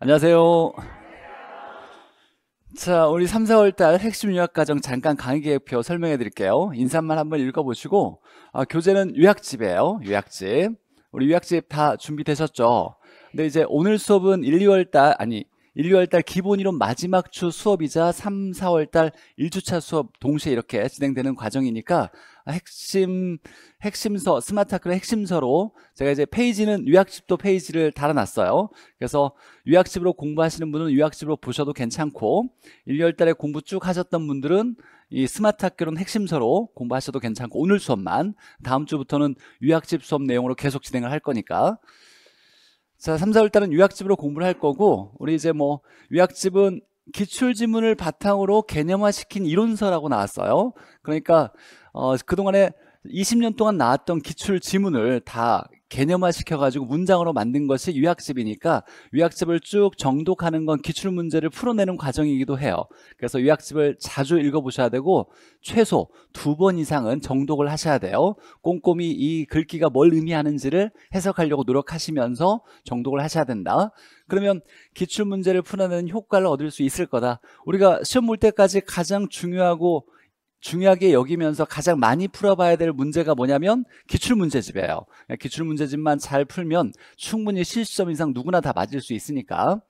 안녕하세요. 자, 우리 3, 4월달 핵심 유학과정 잠깐 강의 계획표 설명해 드릴게요. 인사말 한번 읽어보시고 아, 교재는 유학집이에요. 유학집. 우리 유학집 다 준비되셨죠? 근데 이제 오늘 수업은 1, 2월달 아니 1, 2월달 기본 이론 마지막 주 수업이자 3, 4월달 1주차 수업 동시에 이렇게 진행되는 과정이니까 핵심 핵심서 스마트학교의 핵심서로 제가 이제 페이지는 유학집도 페이지를 달아놨어요. 그래서 유학집으로 공부하시는 분은 유학집으로 보셔도 괜찮고 1, 2월달에 공부 쭉 하셨던 분들은 이 스마트학교론 핵심서로 공부하셔도 괜찮고 오늘 수업만 다음 주부터는 유학집 수업 내용으로 계속 진행을 할 거니까 자, 3, 4월달은 요약집으로 공부를 할 거고 우리 이제 뭐 요약집은 기출지문을 바탕으로 개념화시킨 이론서라고 나왔어요. 그러니까 어, 그동안에 20년 동안 나왔던 기출지문을 다 개념화 시켜가지고 문장으로 만든 것이 유학집이니까유학집을쭉 정독하는 건 기출 문제를 풀어내는 과정이기도 해요. 그래서 유학집을 자주 읽어보셔야 되고 최소 두 번 이상은 정독을 하셔야 돼요. 꼼꼼히 이 글귀가 뭘 의미하는지를 해석하려고 노력하시면서 정독을 하셔야 된다. 그러면 기출 문제를 풀어내는 효과를 얻을 수 있을 거다. 우리가 시험 볼 때까지 가장 중요하고 중요하게 여기면서 가장 많이 풀어봐야 될 문제가 뭐냐면 기출문제집이에요. 그러니까 기출문제집만 잘 풀면 충분히 실시점 이상 누구나 다 맞을 수 있으니까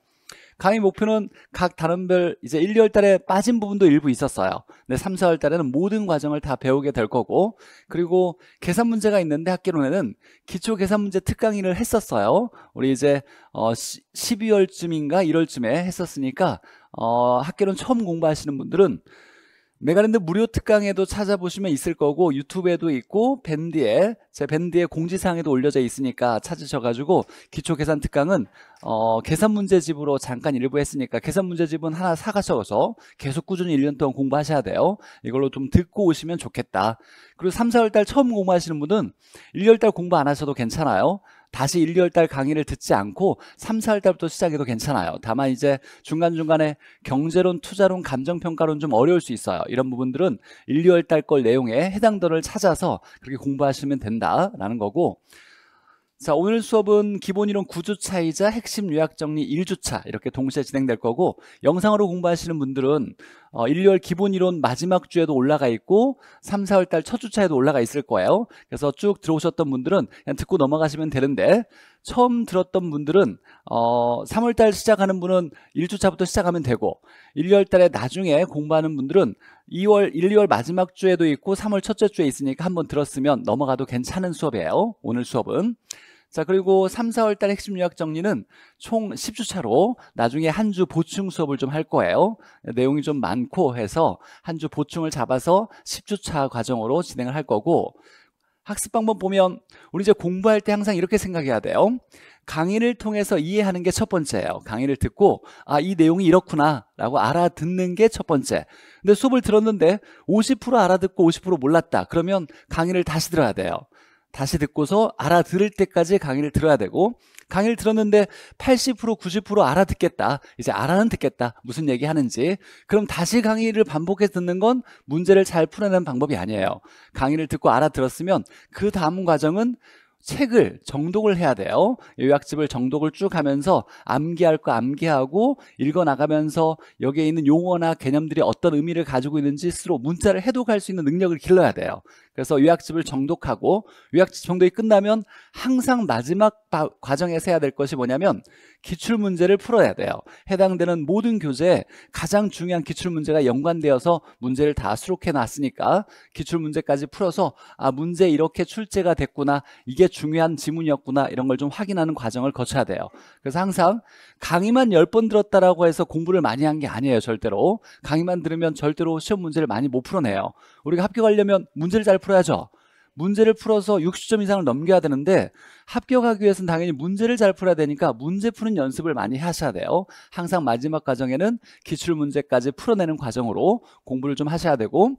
강의 목표는 각 단원별 이제 1, 2월 달에 빠진 부분도 일부 있었어요. 근데 3, 4월 달에는 모든 과정을 다 배우게 될 거고 그리고 계산 문제가 있는데 학기론에는 기초 계산 문제 특강의를 했었어요. 우리 이제 어 12월쯤인가 1월쯤에 했었으니까 어 학기론 처음 공부하시는 분들은 메가랜드 무료 특강에도 찾아보시면 있을 거고 유튜브에도 있고 밴드에 제 밴드에 공지사항에도 올려져 있으니까 찾으셔가지고 기초계산 특강은 어, 계산 문제집으로 잠깐 일부 했으니까 계산 문제집은 하나 사가셔서 계속 꾸준히 1년 동안 공부하셔야 돼요 이걸로 좀 듣고 오시면 좋겠다 그리고 3, 4월달 처음 공부하시는 분은 1월달 2 공부 안 하셔도 괜찮아요 다시 1, 2월 달 강의를 듣지 않고 3, 4월 달부터 시작해도 괜찮아요. 다만 이제 중간중간에 경제론, 투자론, 감정평가론 좀 어려울 수 있어요. 이런 부분들은 1, 2월 달 걸 내용에 해당도를 찾아서 그렇게 공부하시면 된다라는 거고 자, 오늘 수업은 기본 이론 9주 차이자 핵심 요약 정리 1주차 이렇게 동시에 진행될 거고 영상으로 공부하시는 분들은 어, 1, 2월 기본 이론 마지막 주에도 올라가 있고 3, 4월 달 첫 주차에도 올라가 있을 거예요. 그래서 쭉 들어오셨던 분들은 그냥 듣고 넘어가시면 되는데 처음 들었던 분들은 어, 3월 달 시작하는 분은 1주차부터 시작하면 되고 1, 2월 달에 나중에 공부하는 분들은 2월, 1, 2월 마지막 주에도 있고 3월 첫째 주에 있으니까 한번 들었으면 넘어가도 괜찮은 수업이에요. 오늘 수업은. 자 그리고 3, 4월 달 핵심 요약 정리는 총 10주 차로 나중에 한 주 보충 수업을 좀 할 거예요 내용이 좀 많고 해서 한 주 보충을 잡아서 10주 차 과정으로 진행을 할 거고 학습 방법 보면 우리 이제 공부할 때 항상 이렇게 생각해야 돼요 강의를 통해서 이해하는 게 첫 번째예요 강의를 듣고 아 이 내용이 이렇구나 라고 알아듣는 게 첫 번째 근데 수업을 들었는데 50% 알아듣고 50% 몰랐다 그러면 강의를 다시 들어야 돼요 다시 듣고서 알아들을 때까지 강의를 들어야 되고 강의를 들었는데 80% 90% 알아듣겠다 이제 알아는 듣겠다 무슨 얘기 하는지 그럼 다시 강의를 반복해 듣는 건 문제를 잘 풀어내는 방법이 아니에요 강의를 듣고 알아들었으면 그 다음 과정은 책을 정독을 해야 돼요 요약집을 정독을 쭉 하면서 암기할 거 암기하고 읽어나가면서 여기에 있는 용어나 개념들이 어떤 의미를 가지고 있는지 스스로 문자를 해독할 수 있는 능력을 길러야 돼요 그래서 요약집을 정독하고 요약집 정독이 끝나면 항상 마지막 바, 과정에서 해야 될 것이 뭐냐면 기출문제를 풀어야 돼요. 해당되는 모든 교재에 가장 중요한 기출문제가 연관되어서 문제를 다 수록해 놨으니까 기출문제까지 풀어서 아 문제 이렇게 출제가 됐구나 이게 중요한 지문이었구나 이런 걸 좀 확인하는 과정을 거쳐야 돼요. 그래서 항상 강의만 10번 들었다라고 해서 공부를 많이 한 게 아니에요. 절대로 강의만 들으면 절대로 시험 문제를 많이 못 풀어내요. 우리가 합격하려면 문제를 잘 풀어야 풀어야죠. 문제를 풀어서 60점 이상을 넘겨야 되는데 합격하기 위해서는 당연히 문제를 잘 풀어야 되니까 문제 푸는 연습을 많이 하셔야 돼요. 항상 마지막 과정에는 기출문제까지 풀어내는 과정으로 공부를 좀 하셔야 되고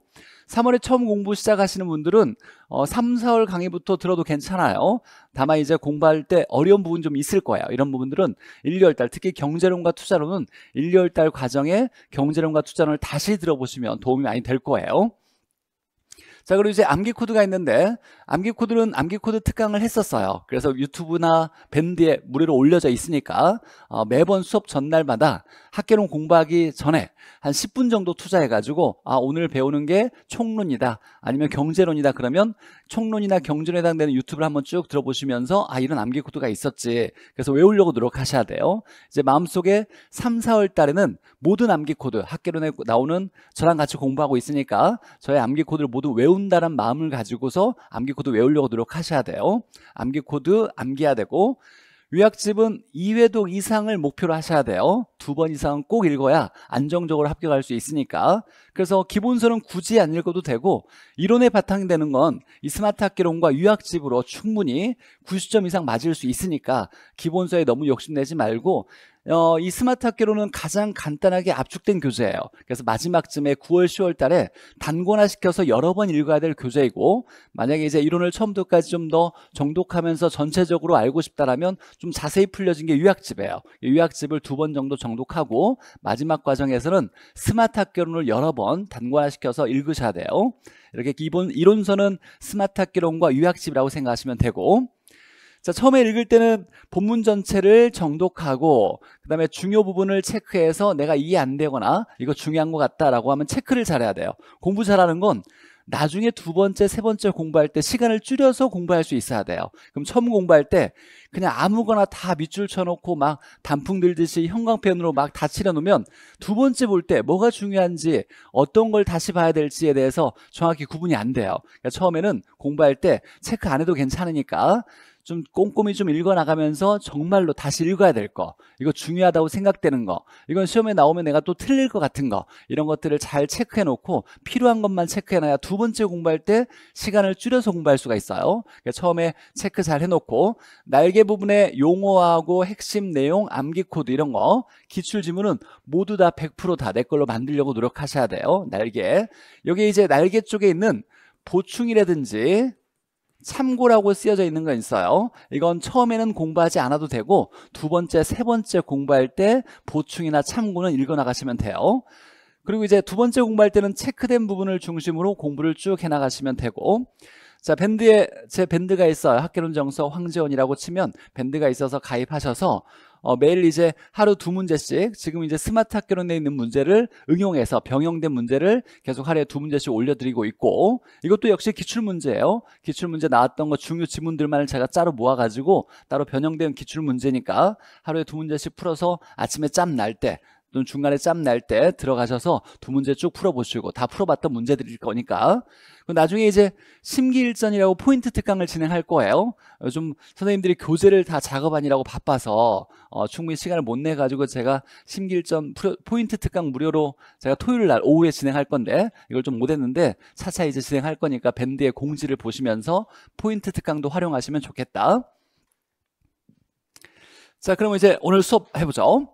3월에 처음 공부 시작하시는 분들은 어, 3, 4월 강의부터 들어도 괜찮아요. 다만 이제 공부할 때 어려운 부분 좀 있을 거예요. 이런 부분들은 1, 2월 달 특히 경제론과 투자론은 1, 2월 달 과정에 경제론과 투자론을 다시 들어보시면 도움이 많이 될 거예요. 자, 그리고 이제 암기 코드가 있는데 암기 코드는 암기 코드 특강을 했었어요. 그래서 유튜브나 밴드에 무료로 올려져 있으니까 어, 매번 수업 전날마다 학계론 공부하기 전에 한 10분 정도 투자해가지고 아 오늘 배우는 게 총론이다 아니면 경제론이다 그러면 총론이나 경제론에 해당되는 유튜브를 한번 쭉 들어보시면서 아 이런 암기 코드가 있었지 그래서 외우려고 노력하셔야 돼요. 이제 마음속에 3, 4월 달에는 모든 암기 코드 학계론에 나오는 저랑 같이 공부하고 있으니까 저의 암기 코드를 모두 외우 외운다는 마음을 가지고서 암기 코드 외우려고 노력하셔야 돼요. 암기 코드 암기해야 되고 요약집은 2회독 이상을 목표로 하셔야 돼요. 두 번 이상은 꼭 읽어야 안정적으로 합격할 수 있으니까. 그래서 기본서는 굳이 안 읽어도 되고 이론에 바탕이 되는 건 이 스마트 학기론과 요약집으로 충분히 90점 이상 맞을 수 있으니까 기본서에 너무 욕심내지 말고 어, 이 스마트 학교로는 가장 간단하게 압축된 교재예요. 그래서 마지막쯤에 9월, 10월 달에 단권화 시켜서 여러 번 읽어야 될 교재이고 만약에 이제 이론을 처음부터까지 좀 더 정독하면서 전체적으로 알고 싶다라면 좀 자세히 풀려진 게 유학집이에요. 유학집을 두 번 정도 정독하고 마지막 과정에서는 스마트 학교론을 여러 번 단권화 시켜서 읽으셔야 돼요. 이렇게 기본 이론서는 스마트 학교론과 유학집이라고 생각하시면 되고 자, 처음에 읽을 때는 본문 전체를 정독하고 그 다음에 중요 부분을 체크해서 내가 이해 안 되거나 이거 중요한 것 같다라고 하면 체크를 잘해야 돼요. 공부 잘하는 건 나중에 두 번째, 세 번째 공부할 때 시간을 줄여서 공부할 수 있어야 돼요. 그럼 처음 공부할 때 그냥 아무거나 다 밑줄 쳐놓고 막 단풍 들듯이 형광펜으로 막 다 칠해놓으면 두 번째 볼 때 뭐가 중요한지 어떤 걸 다시 봐야 될지에 대해서 정확히 구분이 안 돼요. 그러니까 처음에는 공부할 때 체크 안 해도 괜찮으니까 좀 꼼꼼히 좀 읽어나가면서 정말로 다시 읽어야 될 거, 이거 중요하다고 생각되는 거, 이건 시험에 나오면 내가 또 틀릴 것 같은 거, 이런 것들을 잘 체크해놓고 필요한 것만 체크해놔야 두 번째 공부할 때 시간을 줄여서 공부할 수가 있어요. 그러니까 처음에 체크 잘 해놓고 날개 부분에 용어하고 핵심 내용, 암기 코드 이런 거, 기출 지문은 모두 다 100%다 내 걸로 만들려고 노력하셔야 돼요. 날개. 여기 이제 날개 쪽에 있는 보충이라든지 참고라고 쓰여져 있는 건 있어요 이건 처음에는 공부하지 않아도 되고 두 번째, 세 번째 공부할 때 보충이나 참고는 읽어나가시면 돼요 그리고 이제 두 번째 공부할 때는 체크된 부분을 중심으로 공부를 쭉 해나가시면 되고 자 밴드에 제 밴드가 있어요 학교론 정서 황재원이라고 치면 밴드가 있어서 가입하셔서 어, 매일 이제 하루 두 문제씩 지금 이제 스마트 학교로 내 있는 문제를 응용해서 병용된 문제를 계속 하루에 두 문제씩 올려드리고 있고 이것도 역시 기출문제예요. 기출문제 나왔던 거 중요 지문들만을 제가 짜로 모아가지고 따로 변형된 기출문제니까 하루에 두 문제씩 풀어서 아침에 짬날때 또는 중간에 짬 날 때 들어가셔서 두 문제 쭉 풀어보시고 다 풀어봤던 문제들일 거니까 나중에 이제 심기일전이라고 포인트 특강을 진행할 거예요 요즘 선생님들이 교재를 다 작업하느라고 바빠서 어, 충분히 시간을 못 내가지고 제가 심기일전 포인트 특강 무료로 제가 토요일 날 오후에 진행할 건데 이걸 좀 못했는데 차차 이제 진행할 거니까 밴드의 공지를 보시면서 포인트 특강도 활용하시면 좋겠다 자 그럼 이제 오늘 수업 해보죠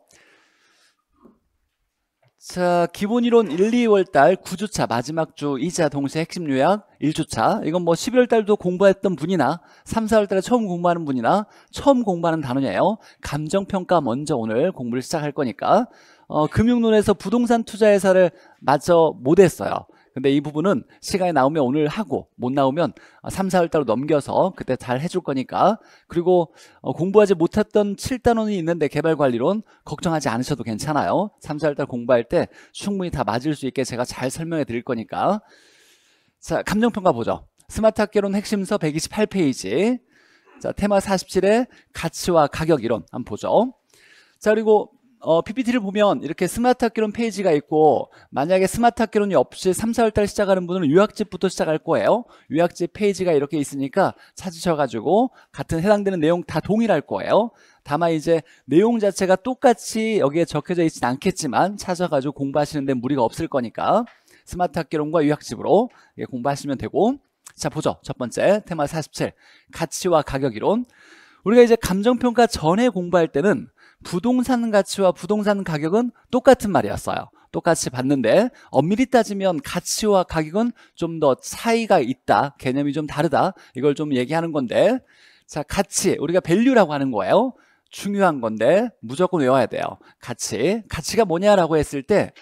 자, 기본 이론 1, 2월 달 9주차 마지막 주 이자 동시 에 핵심 요약 1주차. 이건 뭐 11월 달도 공부했던 분이나 3, 4월 달에 처음 공부하는 분이나 처음 공부하는 단어냐요 감정평가 먼저 오늘 공부를 시작할 거니까. 어, 금융론에서 부동산 투자 회사를 마저 못했어요. 근데 이 부분은 시간이 나오면 오늘 하고 못 나오면 3, 4월달로 넘겨서 그때 잘 해줄 거니까 그리고 어, 공부하지 못했던 7단원이 있는데 개발관리론 걱정하지 않으셔도 괜찮아요 3, 4월달 공부할 때 충분히 다 맞을 수 있게 제가 잘 설명해 드릴 거니까 자 감정평가 보죠 스마트 학교론 핵심서 128페이지 자 테마 47의 가치와 가격 이론 한번 보죠 자 그리고 어, PPT를 보면 이렇게 스마트 학교론 페이지가 있고 만약에 스마트 학교론이 없이 3, 4월달 시작하는 분은 요약집부터 시작할 거예요. 요약집 페이지가 이렇게 있으니까 찾으셔가지고 같은 해당되는 내용 다 동일할 거예요. 다만 이제 내용 자체가 똑같이 여기에 적혀져 있진 않겠지만 찾아가지고 공부하시는데 무리가 없을 거니까 스마트 학교론과 요약집으로 공부하시면 되고 자 보죠. 첫 번째 테마 47 가치와 가격 이론 우리가 이제 감정평가 전에 공부할 때는 부동산 가치와 부동산 가격은 똑같은 말이었어요. 똑같이 봤는데 엄밀히 따지면 가치와 가격은 좀 더 차이가 있다. 개념이 좀 다르다. 이걸 좀 얘기하는 건데 자 가치 우리가 밸류라고 하는 거예요. 중요한 건데 무조건 외워야 돼요. 가치 가치가 뭐냐라고 했을 때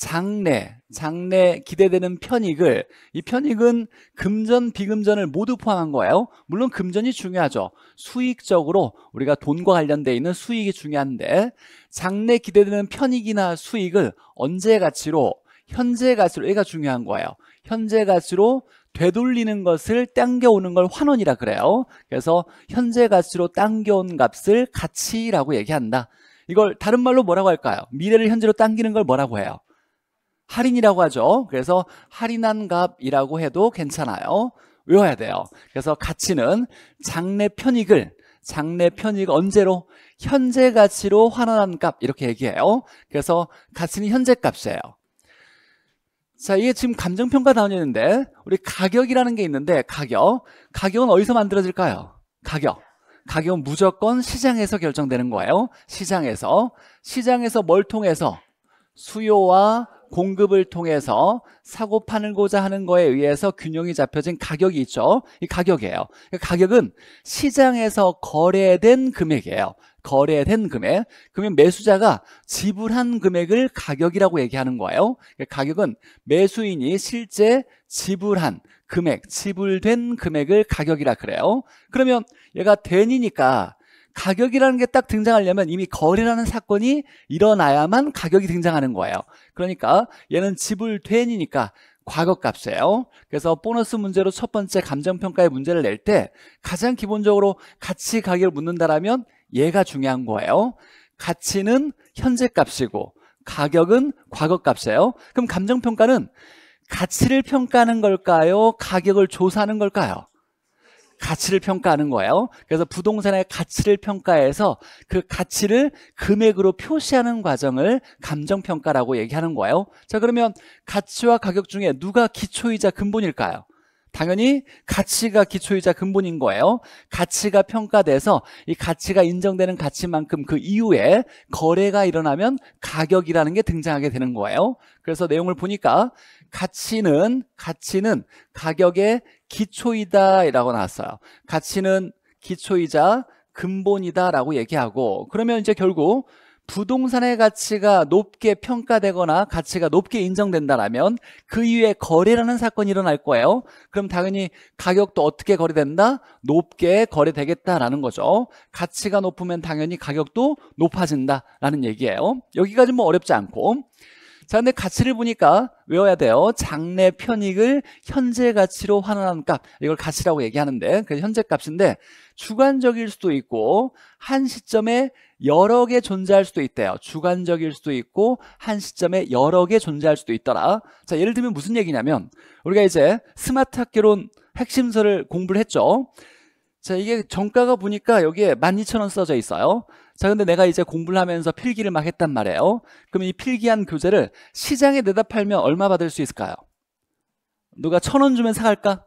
장래, 장래 기대되는 편익을 이 편익은 금전, 비금전을 모두 포함한 거예요. 물론 금전이 중요하죠. 수익적으로 우리가 돈과 관련되어 있는 수익이 중요한데 장래 기대되는 편익이나 수익을 언제 가치로 현재 가치로 얘가 중요한 거예요. 현재 가치로 되돌리는 것을 당겨오는 걸 환원이라 그래요. 그래서 현재 가치로 당겨온 값을 가치라고 얘기한다. 이걸 다른 말로 뭐라고 할까요? 미래를 현재로 당기는 걸 뭐라고 해요? 할인이라고 하죠. 그래서 할인한 값이라고 해도 괜찮아요. 외워야 돼요. 그래서 가치는 장래 편익을 장래 편익 언제로 현재 가치로 환원한 값 이렇게 얘기해요. 그래서 가치는 현재 값이에요. 자, 이게 지금 감정평가 단원이는데 우리 가격이라는 게 있는데 가격. 가격은 어디서 만들어질까요? 가격. 가격은 무조건 시장에서 결정되는 거예요. 시장에서. 시장에서 뭘 통해서 수요와 공급을 통해서 사고 파는고자 하는 거에 의해서 균형이 잡혀진 가격이 있죠. 이 가격이에요. 그 가격은 시장에서 거래된 금액이에요. 거래된 금액. 그러면 매수자가 지불한 금액을 가격이라고 얘기하는 거예요. 그 가격은 매수인이 실제 지불한 금액, 지불된 금액을 가격이라 그래요. 그러면 얘가 된이니까 가격이라는 게 딱 등장하려면 이미 거래라는 사건이 일어나야만 가격이 등장하는 거예요. 그러니까 얘는 지불된이니까 과거값이에요. 그래서 보너스 문제로 첫 번째 감정평가의 문제를 낼 때 가장 기본적으로 가치 가격을 묻는다라면 얘가 중요한 거예요. 가치는 현재 값이고 가격은 과거값이에요. 그럼 감정평가는 가치를 평가하는 걸까요? 가격을 조사하는 걸까요? 가치를 평가하는 거예요. 그래서 부동산의 가치를 평가해서 그 가치를 금액으로 표시하는 과정을 감정평가라고 얘기하는 거예요. 자, 그러면 가치와 가격 중에 누가 기초이자 근본일까요? 당연히 가치가 기초이자 근본인 거예요 가치가 평가돼서 이 가치가 인정되는 가치만큼 그 이후에 거래가 일어나면 가격이라는 게 등장하게 되는 거예요 그래서 내용을 보니까 가치는 가치는 가격의 기초이다라고 나왔어요. 가치는 기초이자 근본이다라고 얘기하고 그러면 이제 결국 부동산의 가치가 높게 평가되거나 가치가 높게 인정된다라면 그 이후에 거래라는 사건이 일어날 거예요. 그럼 당연히 가격도 어떻게 거래된다? 높게 거래되겠다라는 거죠. 가치가 높으면 당연히 가격도 높아진다라는 얘기예요. 여기까지 뭐 어렵지 않고 자, 근데 가치를 보니까 외워야 돼요. 장래 편익을 현재 가치로 환원하는 값. 이걸 가치라고 얘기하는데, 그래 현재 값인데, 주관적일 수도 있고, 한 시점에 여러 개 존재할 수도 있대요. 주관적일 수도 있고, 한 시점에 여러 개 존재할 수도 있더라. 자, 예를 들면 무슨 얘기냐면, 우리가 이제 스마트 학교론 핵심서를 공부를 했죠. 자, 이게 정가가 보니까 여기에 12,000원 써져 있어요. 자, 근데 내가 이제 공부를 하면서 필기를 막 했단 말이에요. 그럼 이 필기한 교재를 시장에 내다 팔면 얼마 받을 수 있을까요? 누가 천 원 주면 사갈까?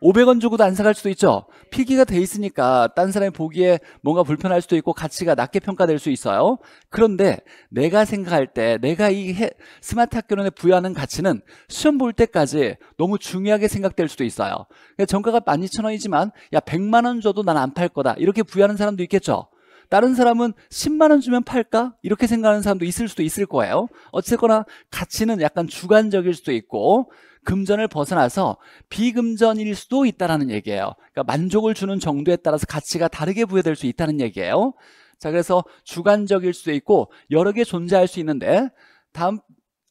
500원 주고도 안 사갈 수도 있죠. 필기가 돼 있으니까 딴 사람이 보기에 뭔가 불편할 수도 있고 가치가 낮게 평가될 수 있어요. 그런데 내가 생각할 때 내가 이 스마트 학교론에 부여하는 가치는 시험 볼 때까지 너무 중요하게 생각될 수도 있어요. 그러니까 정가가 12,000원이지만 야 100만 원 줘도 난 안 팔 거다. 이렇게 부여하는 사람도 있겠죠. 다른 사람은 10만 원 주면 팔까? 이렇게 생각하는 사람도 있을 수도 있을 거예요. 어쨌거나 가치는 약간 주관적일 수도 있고 금전을 벗어나서 비금전일 수도 있다라는 얘기예요. 그러니까 만족을 주는 정도에 따라서 가치가 다르게 부여될 수 있다는 얘기예요. 자, 그래서 주관적일 수도 있고 여러 개 존재할 수 있는데 다음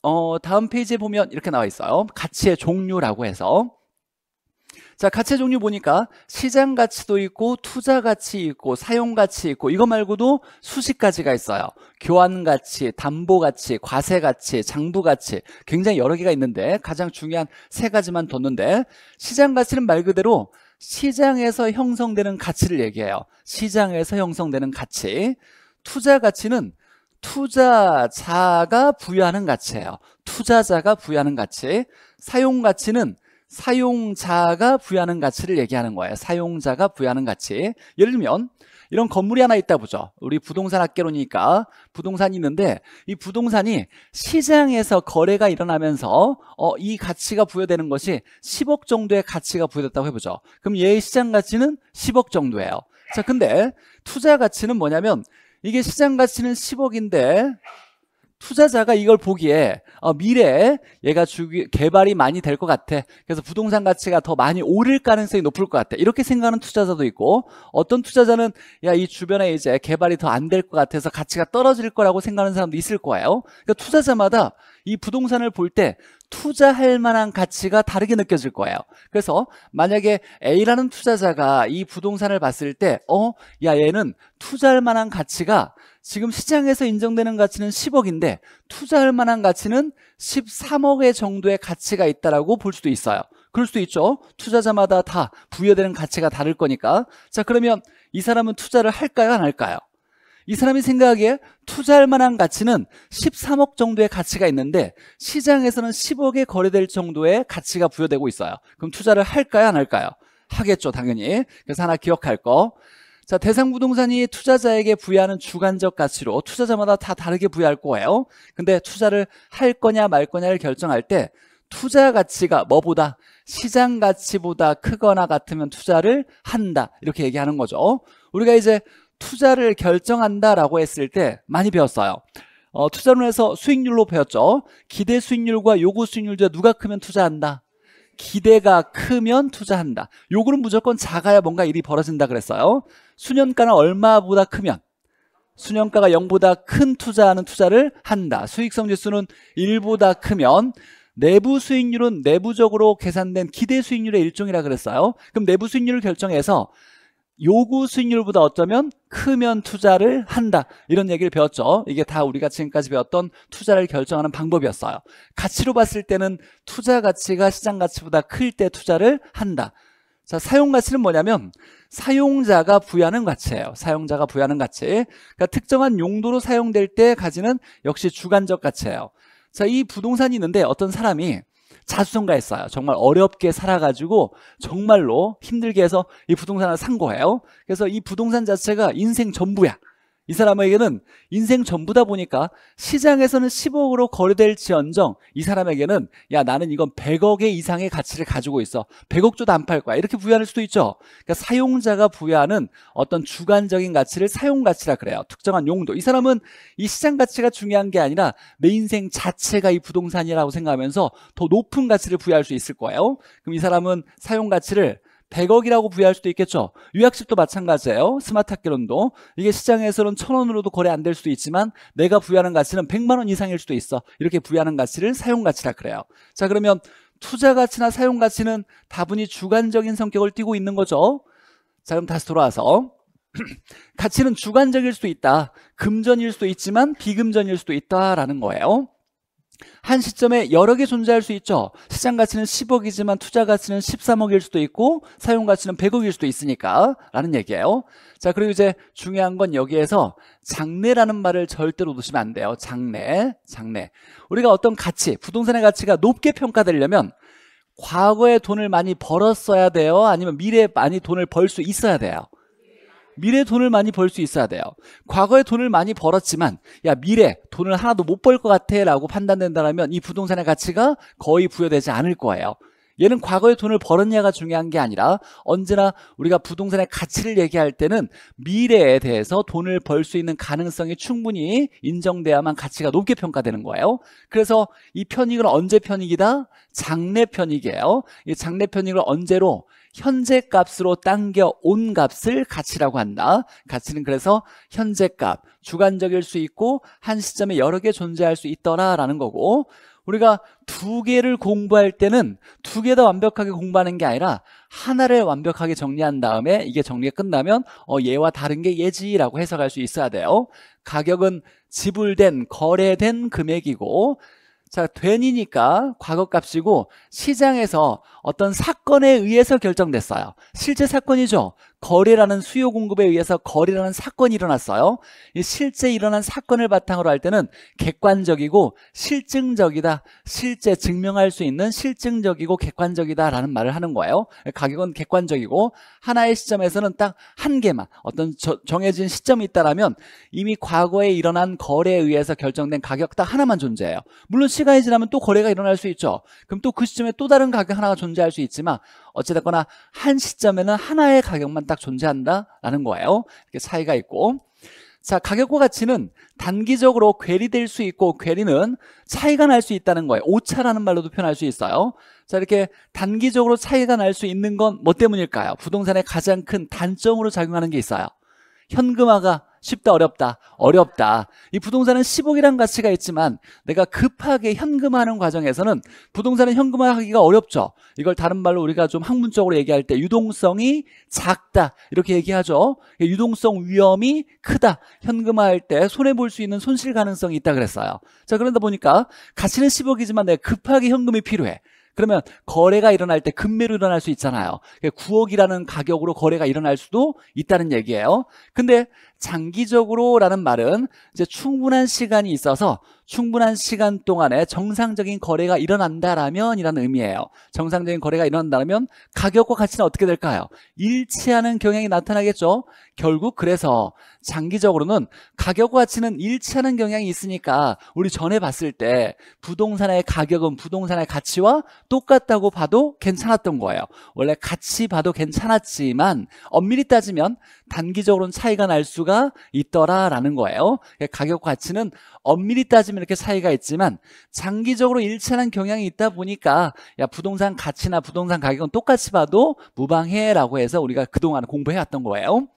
어, 다음 페이지에 보면 이렇게 나와 있어요. 가치의 종류라고 해서 자, 가치 종류 보니까 시장 가치도 있고 투자 가치 있고 사용 가치 있고 이거 말고도 수십 가지가 있어요. 교환 가치, 담보 가치, 과세 가치, 장부 가치 굉장히 여러 개가 있는데 가장 중요한 세 가지만 뒀는데 시장 가치는 말 그대로 시장에서 형성되는 가치를 얘기해요. 시장에서 형성되는 가치. 투자 가치는 투자자가 부여하는 가치예요. 투자자가 부여하는 가치. 사용 가치는 사용자가 부여하는 가치를 얘기하는 거예요 사용자가 부여하는 가치 예를 들면 이런 건물이 하나 있다 보죠 우리 부동산 학계이니까 부동산이 있는데 이 부동산이 시장에서 거래가 일어나면서 어, 이 가치가 부여되는 것이 10억 정도의 가치가 부여됐다고 해보죠 그럼 얘의 시장 가치는 10억 정도예요 자 근데 투자 가치는 뭐냐면 이게 시장 가치는 10억인데 투자자가 이걸 보기에 어, 미래에 얘가 주기, 개발이 많이 될 것 같아 그래서 부동산 가치가 더 많이 오를 가능성이 높을 것 같아 이렇게 생각하는 투자자도 있고 어떤 투자자는 야 이 주변에 이제 개발이 더 안 될 것 같아서 가치가 떨어질 거라고 생각하는 사람도 있을 거예요 그러니까 투자자마다 이 부동산을 볼 때 투자할 만한 가치가 다르게 느껴질 거예요 그래서 만약에 A라는 투자자가 이 부동산을 봤을 때 어? 야 얘는 투자할 만한 가치가 지금 시장에서 인정되는 가치는 10억인데 투자할 만한 가치는 13억의 정도의 가치가 있다라고 볼 수도 있어요. 그럴 수도 있죠. 투자자마다 다 부여되는 가치가 다를 거니까. 자, 그러면 이 사람은 투자를 할까요, 안 할까요? 이 사람이 생각하기에 투자할 만한 가치는 13억 정도의 가치가 있는데 시장에서는 10억에 거래될 정도의 가치가 부여되고 있어요. 그럼 투자를 할까요, 안 할까요? 하겠죠, 당연히. 그래서 하나 기억할 거. 자, 대상 부동산이 투자자에게 부여하는 주관적 가치로 투자자마다 다 다르게 부여할 거예요. 근데 투자를 할 거냐 말 거냐를 결정할 때 투자 가치가 뭐보다 시장 가치보다 크거나 같으면 투자를 한다. 이렇게 얘기하는 거죠. 우리가 이제 투자를 결정한다라고 했을 때 많이 배웠어요. 어, 투자론에서 수익률로 배웠죠. 기대 수익률과 요구 수익률 중 누가 크면 투자한다. 기대가 크면 투자한다. 요구는 무조건 작아야 뭔가 일이 벌어진다 그랬어요. 수년가는 얼마보다 크면 수년가가 0보다 큰 투자하는 투자를 한다. 수익성 지수는 1보다 크면 내부 수익률은 내부적으로 계산된 기대 수익률의 일종이라 그랬어요. 그럼 내부 수익률을 결정해서 요구 수익률보다 어쩌면 크면 투자를 한다 이런 얘기를 배웠죠 이게 다 우리가 지금까지 배웠던 투자를 결정하는 방법이었어요 가치로 봤을 때는 투자 가치가 시장 가치보다 클 때 투자를 한다 자 사용 가치는 뭐냐면 사용자가 부여하는 가치예요. 사용자가 부여하는 가치. 그러니까 특정한 용도로 사용될 때 가지는 역시 주관적 가치예요. 자, 이 부동산이 있는데 어떤 사람이 자수성가했어요 정말 어렵게 살아가지고 정말로 힘들게 해서 이 부동산을 산 거예요. 그래서 이 부동산 자체가 인생 전부야. 이 사람에게는 인생 전부다 보니까 시장에서는 10억으로 거래될지언정 이 사람에게는 야 나는 이건 100억의 이상의 가치를 가지고 있어 100억 조도안 팔 거야 이렇게 부여할 수도 있죠 그러니까 사용자가 부여하는 어떤 주관적인 가치를 사용가치라 그래요 특정한 용도 이 사람은 이 시장 가치가 중요한 게 아니라 내 인생 자체가 이 부동산이라고 생각하면서 더 높은 가치를 부여할 수 있을 거예요 그럼 이 사람은 사용가치를 100억이라고 부여할 수도 있겠죠. 유학식도 마찬가지예요. 스마트 학개론도. 이게 시장에서는 천원으로도 거래 안 될 수도 있지만 내가 부여하는 가치는 100만 원 이상일 수도 있어. 이렇게 부여하는 가치를 사용 가치라 그래요. 자, 그러면 투자 가치나 사용 가치는 다분히 주관적인 성격을 띠고 있는 거죠. 자, 그럼 다시 돌아와서 가치는 주관적일 수도 있다. 금전일 수도 있지만 비금전일 수도 있다라는 거예요. 한 시점에 여러 개 존재할 수 있죠 시장 가치는 10억이지만 투자 가치는 13억일 수도 있고 사용 가치는 100억일 수도 있으니까 라는 얘기예요 자 그리고 이제 중요한 건 여기에서 장래라는 말을 절대로 놓으시면 안 돼요 장래 장래 우리가 어떤 가치 부동산의 가치가 높게 평가되려면 과거에 돈을 많이 벌었어야 돼요 아니면 미래에 많이 돈을 벌 수 있어야 돼요 미래 돈을 많이 벌 수 있어야 돼요. 과거에 돈을 많이 벌었지만 야 미래 돈을 하나도 못 벌 것 같아 라고 판단된다면 이 부동산의 가치가 거의 부여되지 않을 거예요. 얘는 과거에 돈을 벌었냐가 중요한 게 아니라 언제나 우리가 부동산의 가치를 얘기할 때는 미래에 대해서 돈을 벌 수 있는 가능성이 충분히 인정돼야만 가치가 높게 평가되는 거예요. 그래서 이 편익은 언제 편익이다? 장래 편익이에요. 이 장래 편익을 언제로 현재 값으로 당겨 온 값을 가치라고 한다. 가치는 그래서 현재 값, 주관적일 수 있고 한 시점에 여러 개 존재할 수 있더라라는 거고 우리가 두 개를 공부할 때는 두 개 다 완벽하게 공부하는 게 아니라 하나를 완벽하게 정리한 다음에 이게 정리가 끝나면 어, 얘와 다른 게예지라고 해석할 수 있어야 돼요. 가격은 지불된, 거래된 금액이고 자, 된이니까 과거값이고 시장에서 어떤 사건에 의해서 결정됐어요. 실제 사건이죠. 거래라는 수요 공급에 의해서 거래라는 사건이 일어났어요. 실제 일어난 사건을 바탕으로 할 때는 객관적이고 실증적이다. 실제 증명할 수 있는 실증적이고 객관적이다라는 말을 하는 거예요. 가격은 객관적이고 하나의 시점에서는 딱 한 개만 어떤 정해진 시점이 있다라면 이미 과거에 일어난 거래에 의해서 결정된 가격 딱 하나만 존재해요. 물론 시간이 지나면 또 거래가 일어날 수 있죠. 그럼 또 그 시점에 또 다른 가격 하나가 존재 존재할 수 있지만 어찌됐거나 한 시점에는 하나의 가격만 딱 존재한다라는 거예요 이렇게 차이가 있고 자 가격과 가치는 단기적으로 괴리될 수 있고 괴리는 차이가 날 수 있다는 거예요 오차라는 말로도 표현할 수 있어요 자 이렇게 단기적으로 차이가 날 수 있는 건 뭐 때문일까요? 부동산의 가장 큰 단점으로 작용하는 게 있어요 현금화가 쉽다 어렵다 어렵다 이 부동산은 10억이란 가치가 있지만 내가 급하게 현금화하는 과정에서는 부동산은 현금화하기가 어렵죠 이걸 다른 말로 우리가 좀 학문적으로 얘기할 때 유동성이 작다 이렇게 얘기하죠 유동성 위험이 크다 현금화할 때 손해볼 수 있는 손실 가능성이 있다 그랬어요 자 그러다 보니까 가치는 10억이지만 내가 급하게 현금이 필요해 그러면 거래가 일어날 때 금매로 일어날 수 있잖아요 9억이라는 가격으로 거래가 일어날 수도 있다는 얘기예요 근데 장기적으로라는 말은 이제 충분한 시간이 있어서 충분한 시간 동안에 정상적인 거래가 일어난다라면 이라는 의미예요. 정상적인 거래가 일어난다면 가격과 가치는 어떻게 될까요? 일치하는 경향이 나타나겠죠. 결국 그래서 장기적으로는 가격과 가치는 일치하는 경향이 있으니까 우리 전에 봤을 때 부동산의 가격은 부동산의 가치와 똑같다고 봐도 괜찮았던 거예요. 원래 같이 봐도 괜찮았지만 엄밀히 따지면 단기적으로는 차이가 날 수가 있더라라는 거예요. 그러니까 가격 가치는 엄밀히 따지면 이렇게 차이가 있지만 장기적으로 일치하는 경향이 있다 보니까 야 부동산 가치나 부동산 가격은 똑같이 봐도 무방해라고 해서 우리가 그동안 공부해왔던 거예요.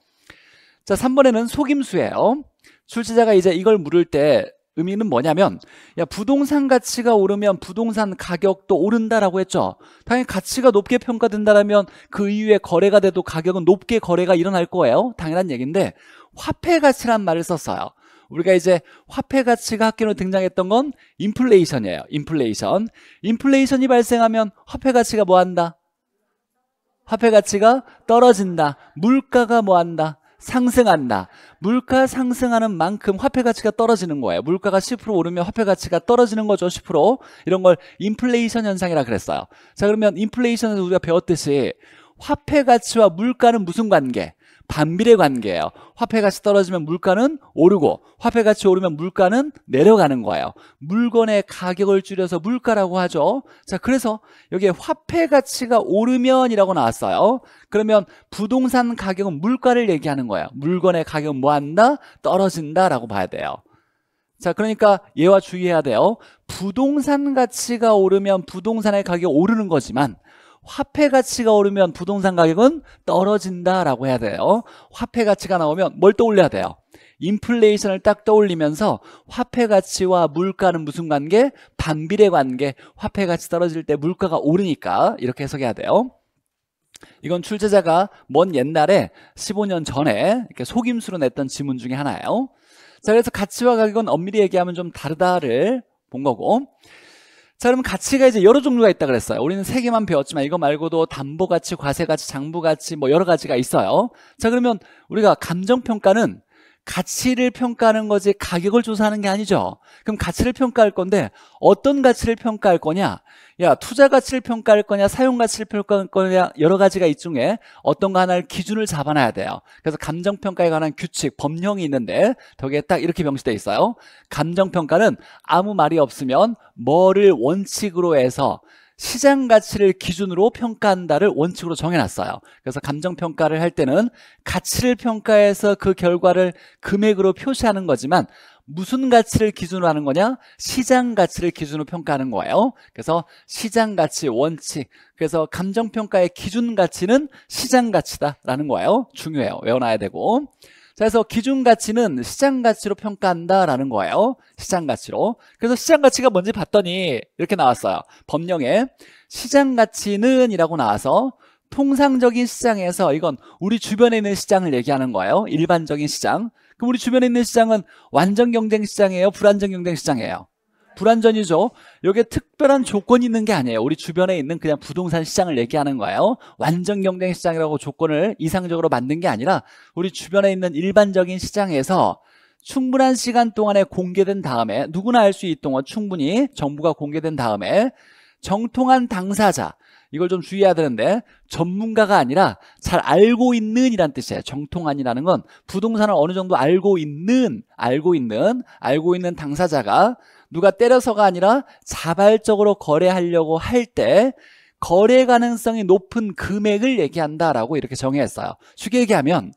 자, 3번에는 속임수예요. 출제자가 이제 이걸 물을 때 의미는 뭐냐면 야 부동산 가치가 오르면 부동산 가격도 오른다라고 했죠 당연히 가치가 높게 평가된다라면 그 이후에 거래가 돼도 가격은 높게 거래가 일어날 거예요 당연한 얘기인데 화폐 가치란 말을 썼어요 우리가 이제 화폐 가치가 학기로 등장했던 건 인플레이션이에요 인플레이션 인플레이션이 발생하면 화폐 가치가 뭐한다 화폐 가치가 떨어진다 물가가 뭐한다 상승한다. 물가 상승하는 만큼 화폐 가치가 떨어지는 거예요. 물가가 10% 오르면 화폐 가치가 떨어지는 거죠. 10% 이런 걸 인플레이션 현상이라 그랬어요. 자 그러면 인플레이션에서 우리가 배웠듯이 화폐 가치와 물가는 무슨 관계? 반비례 관계예요. 화폐가치 떨어지면 물가는 오르고 화폐가치 오르면 물가는 내려가는 거예요. 물건의 가격을 줄여서 물가라고 하죠. 자, 그래서 여기에 화폐가치가 오르면이라고 나왔어요. 그러면 부동산 가격은 물가를 얘기하는 거예요. 물건의 가격은 뭐 한다? 떨어진다라고 봐야 돼요. 자, 그러니까 얘와 주의해야 돼요. 부동산 가치가 오르면 부동산의 가격이 오르는 거지만 화폐 가치가 오르면 부동산 가격은 떨어진다라고 해야 돼요. 화폐 가치가 나오면 뭘 떠올려야 돼요? 인플레이션을 딱 떠올리면서 화폐 가치와 물가는 무슨 관계? 반비례 관계. 화폐 가치 떨어질 때 물가가 오르니까 이렇게 해석해야 돼요. 이건 출제자가 먼 옛날에 15년 전에 이렇게 속임수로 냈던 지문 중에 하나예요. 자, 그래서 가치와 가격은 엄밀히 얘기하면 좀 다르다를 본 거고 자, 그러면 가치가 이제 여러 종류가 있다 그랬어요. 우리는 세 개만 배웠지만 이거 말고도 담보 가치, 과세 가치, 장부 가치 뭐 여러 가지가 있어요. 자, 그러면 우리가 감정 평가는 가치를 평가하는 거지 가격을 조사하는 게 아니죠. 그럼 가치를 평가할 건데 어떤 가치를 평가할 거냐? 야 투자 가치를 평가할 거냐 사용 가치를 평가할 거냐 여러 가지가 이 중에 어떤 거 하나를 기준을 잡아놔야 돼요 그래서 감정평가에 관한 규칙 법령이 있는데 덕에 딱 이렇게 명시돼 있어요 감정평가는 아무 말이 없으면 뭐를 원칙으로 해서 시장 가치를 기준으로 평가한다를 원칙으로 정해놨어요. 그래서 감정평가를 할 때는 가치를 평가해서 그 결과를 금액으로 표시하는 거지만 무슨 가치를 기준으로 하는 거냐? 시장 가치를 기준으로 평가하는 거예요. 그래서 시장 가치 원칙. 그래서 감정평가의 기준 가치는 시장 가치다라는 거예요. 중요해요. 외워놔야 되고. 그래서 기준 가치는 시장 가치로 평가한다라는 거예요. 시장 가치로. 그래서 시장 가치가 뭔지 봤더니 이렇게 나왔어요. 법령에 시장 가치는 이라고 나와서 통상적인 시장에서 이건 우리 주변에 있는 시장을 얘기하는 거예요. 일반적인 시장. 그럼 우리 주변에 있는 시장은 완전 경쟁 시장이에요? 불안정 경쟁 시장이에요? 불안전이죠. 여기에 특별한 조건이 있는 게 아니에요. 우리 주변에 있는 그냥 부동산 시장을 얘기하는 거예요. 완전 경쟁 시장이라고 조건을 이상적으로 만든 게 아니라 우리 주변에 있는 일반적인 시장에서 충분한 시간 동안에 공개된 다음에 누구나 알 수 있도록 충분히 정부가 공개된 다음에 정통한 당사자 이걸 좀 주의해야 되는데 전문가가 아니라 잘 알고 있는 이란 뜻이에요 정통한이라는 건 부동산을 어느 정도 알고 있는 알고 있는 알고 있는 당사자가 누가 때려서가 아니라 자발적으로 거래하려고 할 때 거래 가능성이 높은 금액을 얘기한다라고 이렇게 정의했어요 쉽게 얘기하면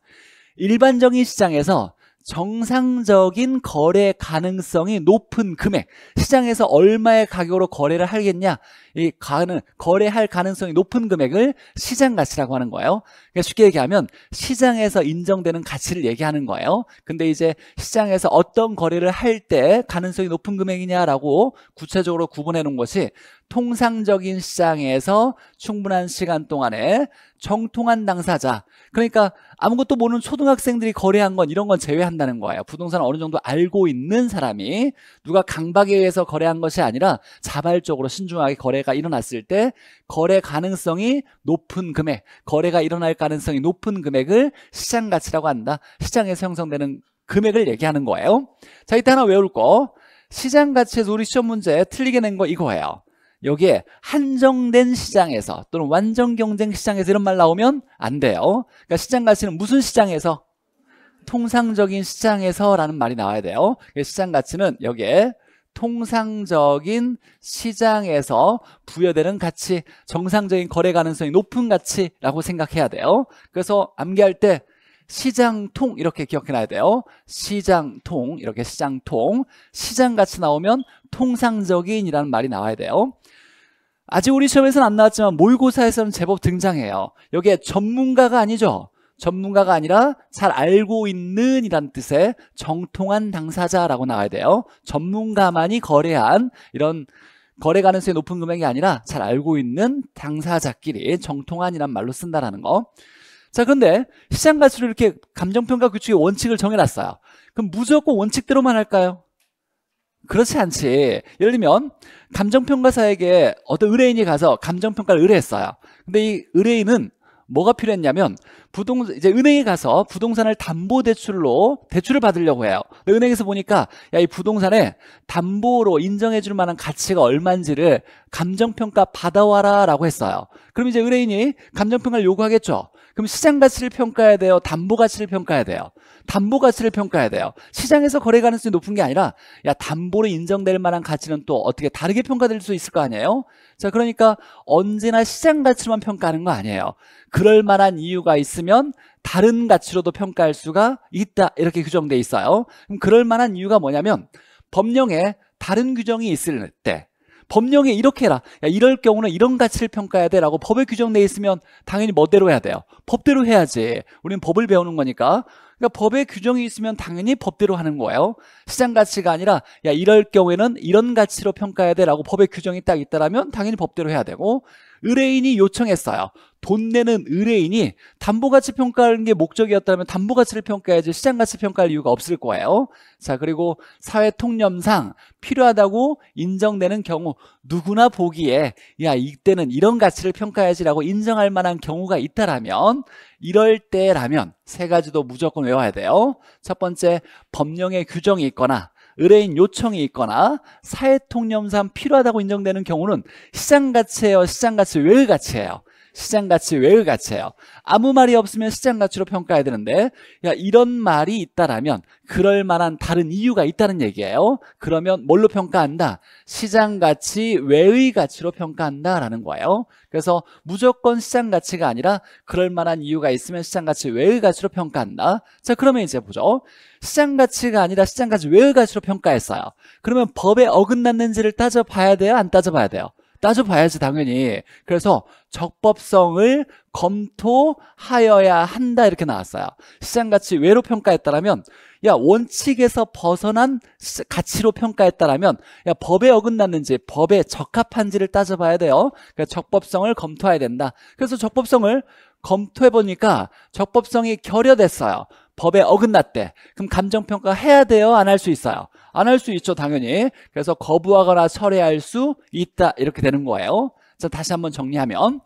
일반적인 시장에서 정상적인 거래 가능성이 높은 금액 시장에서 얼마의 가격으로 거래를 하겠냐 이 가능 거래할 가능성이 높은 금액을 시장 가치라고 하는 거예요 그러니까 쉽게 얘기하면 시장에서 인정되는 가치를 얘기하는 거예요. 근데 이제 시장에서 어떤 거래를 할 때 가능성이 높은 금액이냐라고 구체적으로 구분해 놓은 것이 통상적인 시장에서 충분한 시간 동안에 정통한 당사자 그러니까 아무것도 모르는 초등학생들이 거래한 건 이런 건 제외한다는 거예요 부동산을 어느 정도 알고 있는 사람이 누가 강박에 의해서 거래한 것이 아니라 자발적으로 신중하게 거래가 일어났을 때 거래 가능성이 높은 금액 거래가 일어날 가능성이 높은 금액을 시장 가치라고 한다. 시장에서 형성되는 금액을 얘기하는 거예요. 자, 이때 하나 외울 거. 시장 가치에서 우리 시험 문제 틀리게 낸 거 이거예요. 여기에 한정된 시장에서 또는 완전 경쟁 시장에서 이런 말 나오면 안 돼요. 그러니까 시장 가치는 무슨 시장에서? 통상적인 시장에서라는 말이 나와야 돼요. 시장 가치는 여기에 통상적인 시장에서 부여되는 가치, 정상적인 거래 가능성이 높은 가치라고 생각해야 돼요. 그래서 암기할 때 시장통 이렇게 기억해놔야 돼요. 시장통 이렇게 시장통 시장가치 나오면 통상적인이라는 말이 나와야 돼요. 아직 우리 시험에서는 안 나왔지만 모의고사에서는 제법 등장해요. 여기에 전문가가 아니죠. 전문가가 아니라 잘 알고 있는 이란 뜻의 정통한 당사자라고 나와야 돼요. 전문가만이 거래한 이런 거래 가능성이 높은 금액이 아니라 잘 알고 있는 당사자끼리 정통한이란 말로 쓴다라는 거. 자, 근데 시장 가수를 이렇게 감정평가 규칙의 원칙을 정해놨어요. 그럼 무조건 원칙대로만 할까요? 그렇지 않지. 예를 들면 감정평가사에게 어떤 의뢰인이 가서 감정평가를 의뢰했어요. 근데 이 의뢰인은 뭐가 필요했냐면 부동 이제 은행에 가서 부동산을 담보 대출로 대출을 받으려고 해요. 근데 은행에서 보니까 야 이 부동산에 담보로 인정해 줄 만한 가치가 얼마인지를 감정평가 받아와라라고 했어요. 그럼 이제 은행이 감정평가를 요구하겠죠. 그럼 시장 가치를 평가해야 돼요. 담보 가치를 평가해야 돼요. 담보 가치를 평가해야 돼요. 시장에서 거래 가능성이 높은 게 아니라 야 담보로 인정될 만한 가치는 또 어떻게 다르게 평가될 수 있을 거 아니에요? 자 그러니까 언제나 시장 가치로만 평가하는 거 아니에요. 그럴 만한 이유가 있으면 다른 가치로도 평가할 수가 있다 이렇게 규정돼 있어요. 그럼 그럴 만한 이유가 뭐냐면 법령에 다른 규정이 있을 때 법령에 이렇게 해라 야, 이럴 경우는 이런 가치를 평가해야 돼 라고 법에 규정돼 있으면 당연히 뭐대로 해야 돼요 법대로 해야지 우리는 법을 배우는 거니까 그러니까 법에 규정이 있으면 당연히 법대로 하는 거예요. 시장 가치가 아니라 야 이럴 경우에는 이런 가치로 평가해야 돼라고 법에 규정이 딱 있다라면 당연히 법대로 해야 되고 의뢰인이 요청했어요. 돈 내는 의뢰인이 담보가치 평가하는 게 목적이었다면 담보가치를 평가해야지 시장가치 평가할 이유가 없을 거예요. 자 그리고 사회통념상 필요하다고 인정되는 경우 누구나 보기에 야 이때는 이런 가치를 평가해야지라고 인정할 만한 경우가 있다라면 이럴 때라면 세 가지도 무조건 외워야 돼요. 첫 번째 법령의 규정이 있거나 의뢰인 요청이 있거나 사회통념상 필요하다고 인정되는 경우는 시장가치예요 시장가치 외의 가치예요 시장가치 외의 가치예요. 아무 말이 없으면 시장가치로 평가해야 되는데 야 이런 말이 있다라면 그럴 만한 다른 이유가 있다는 얘기예요. 그러면 뭘로 평가한다? 시장가치 외의 가치로 평가한다라는 거예요. 그래서 무조건 시장가치가 아니라 그럴 만한 이유가 있으면 시장가치 외의 가치로 평가한다. 자 그러면 이제 보죠. 시장가치가 아니라 시장가치 외의 가치로 평가했어요. 그러면 법에 어긋났는지를 따져봐야 돼요? 안 따져봐야 돼요? 따져봐야지 당연히 그래서 적법성을 검토하여야 한다 이렇게 나왔어요 시장가치 외로 평가했다라면 야 원칙에서 벗어난 가치로 평가했다라면 야 법에 어긋났는지 법에 적합한지를 따져봐야 돼요 그러니까 적법성을 검토해야 된다 그래서 적법성을 검토해보니까 적법성이 결여됐어요 법에 어긋났대 그럼 감정평가 해야 돼요 안 할 수 있어요 안할수 있죠 당연히 그래서 거부하거나 철회할 수 있다 이렇게 되는 거예요 자 다시 한번 정리하면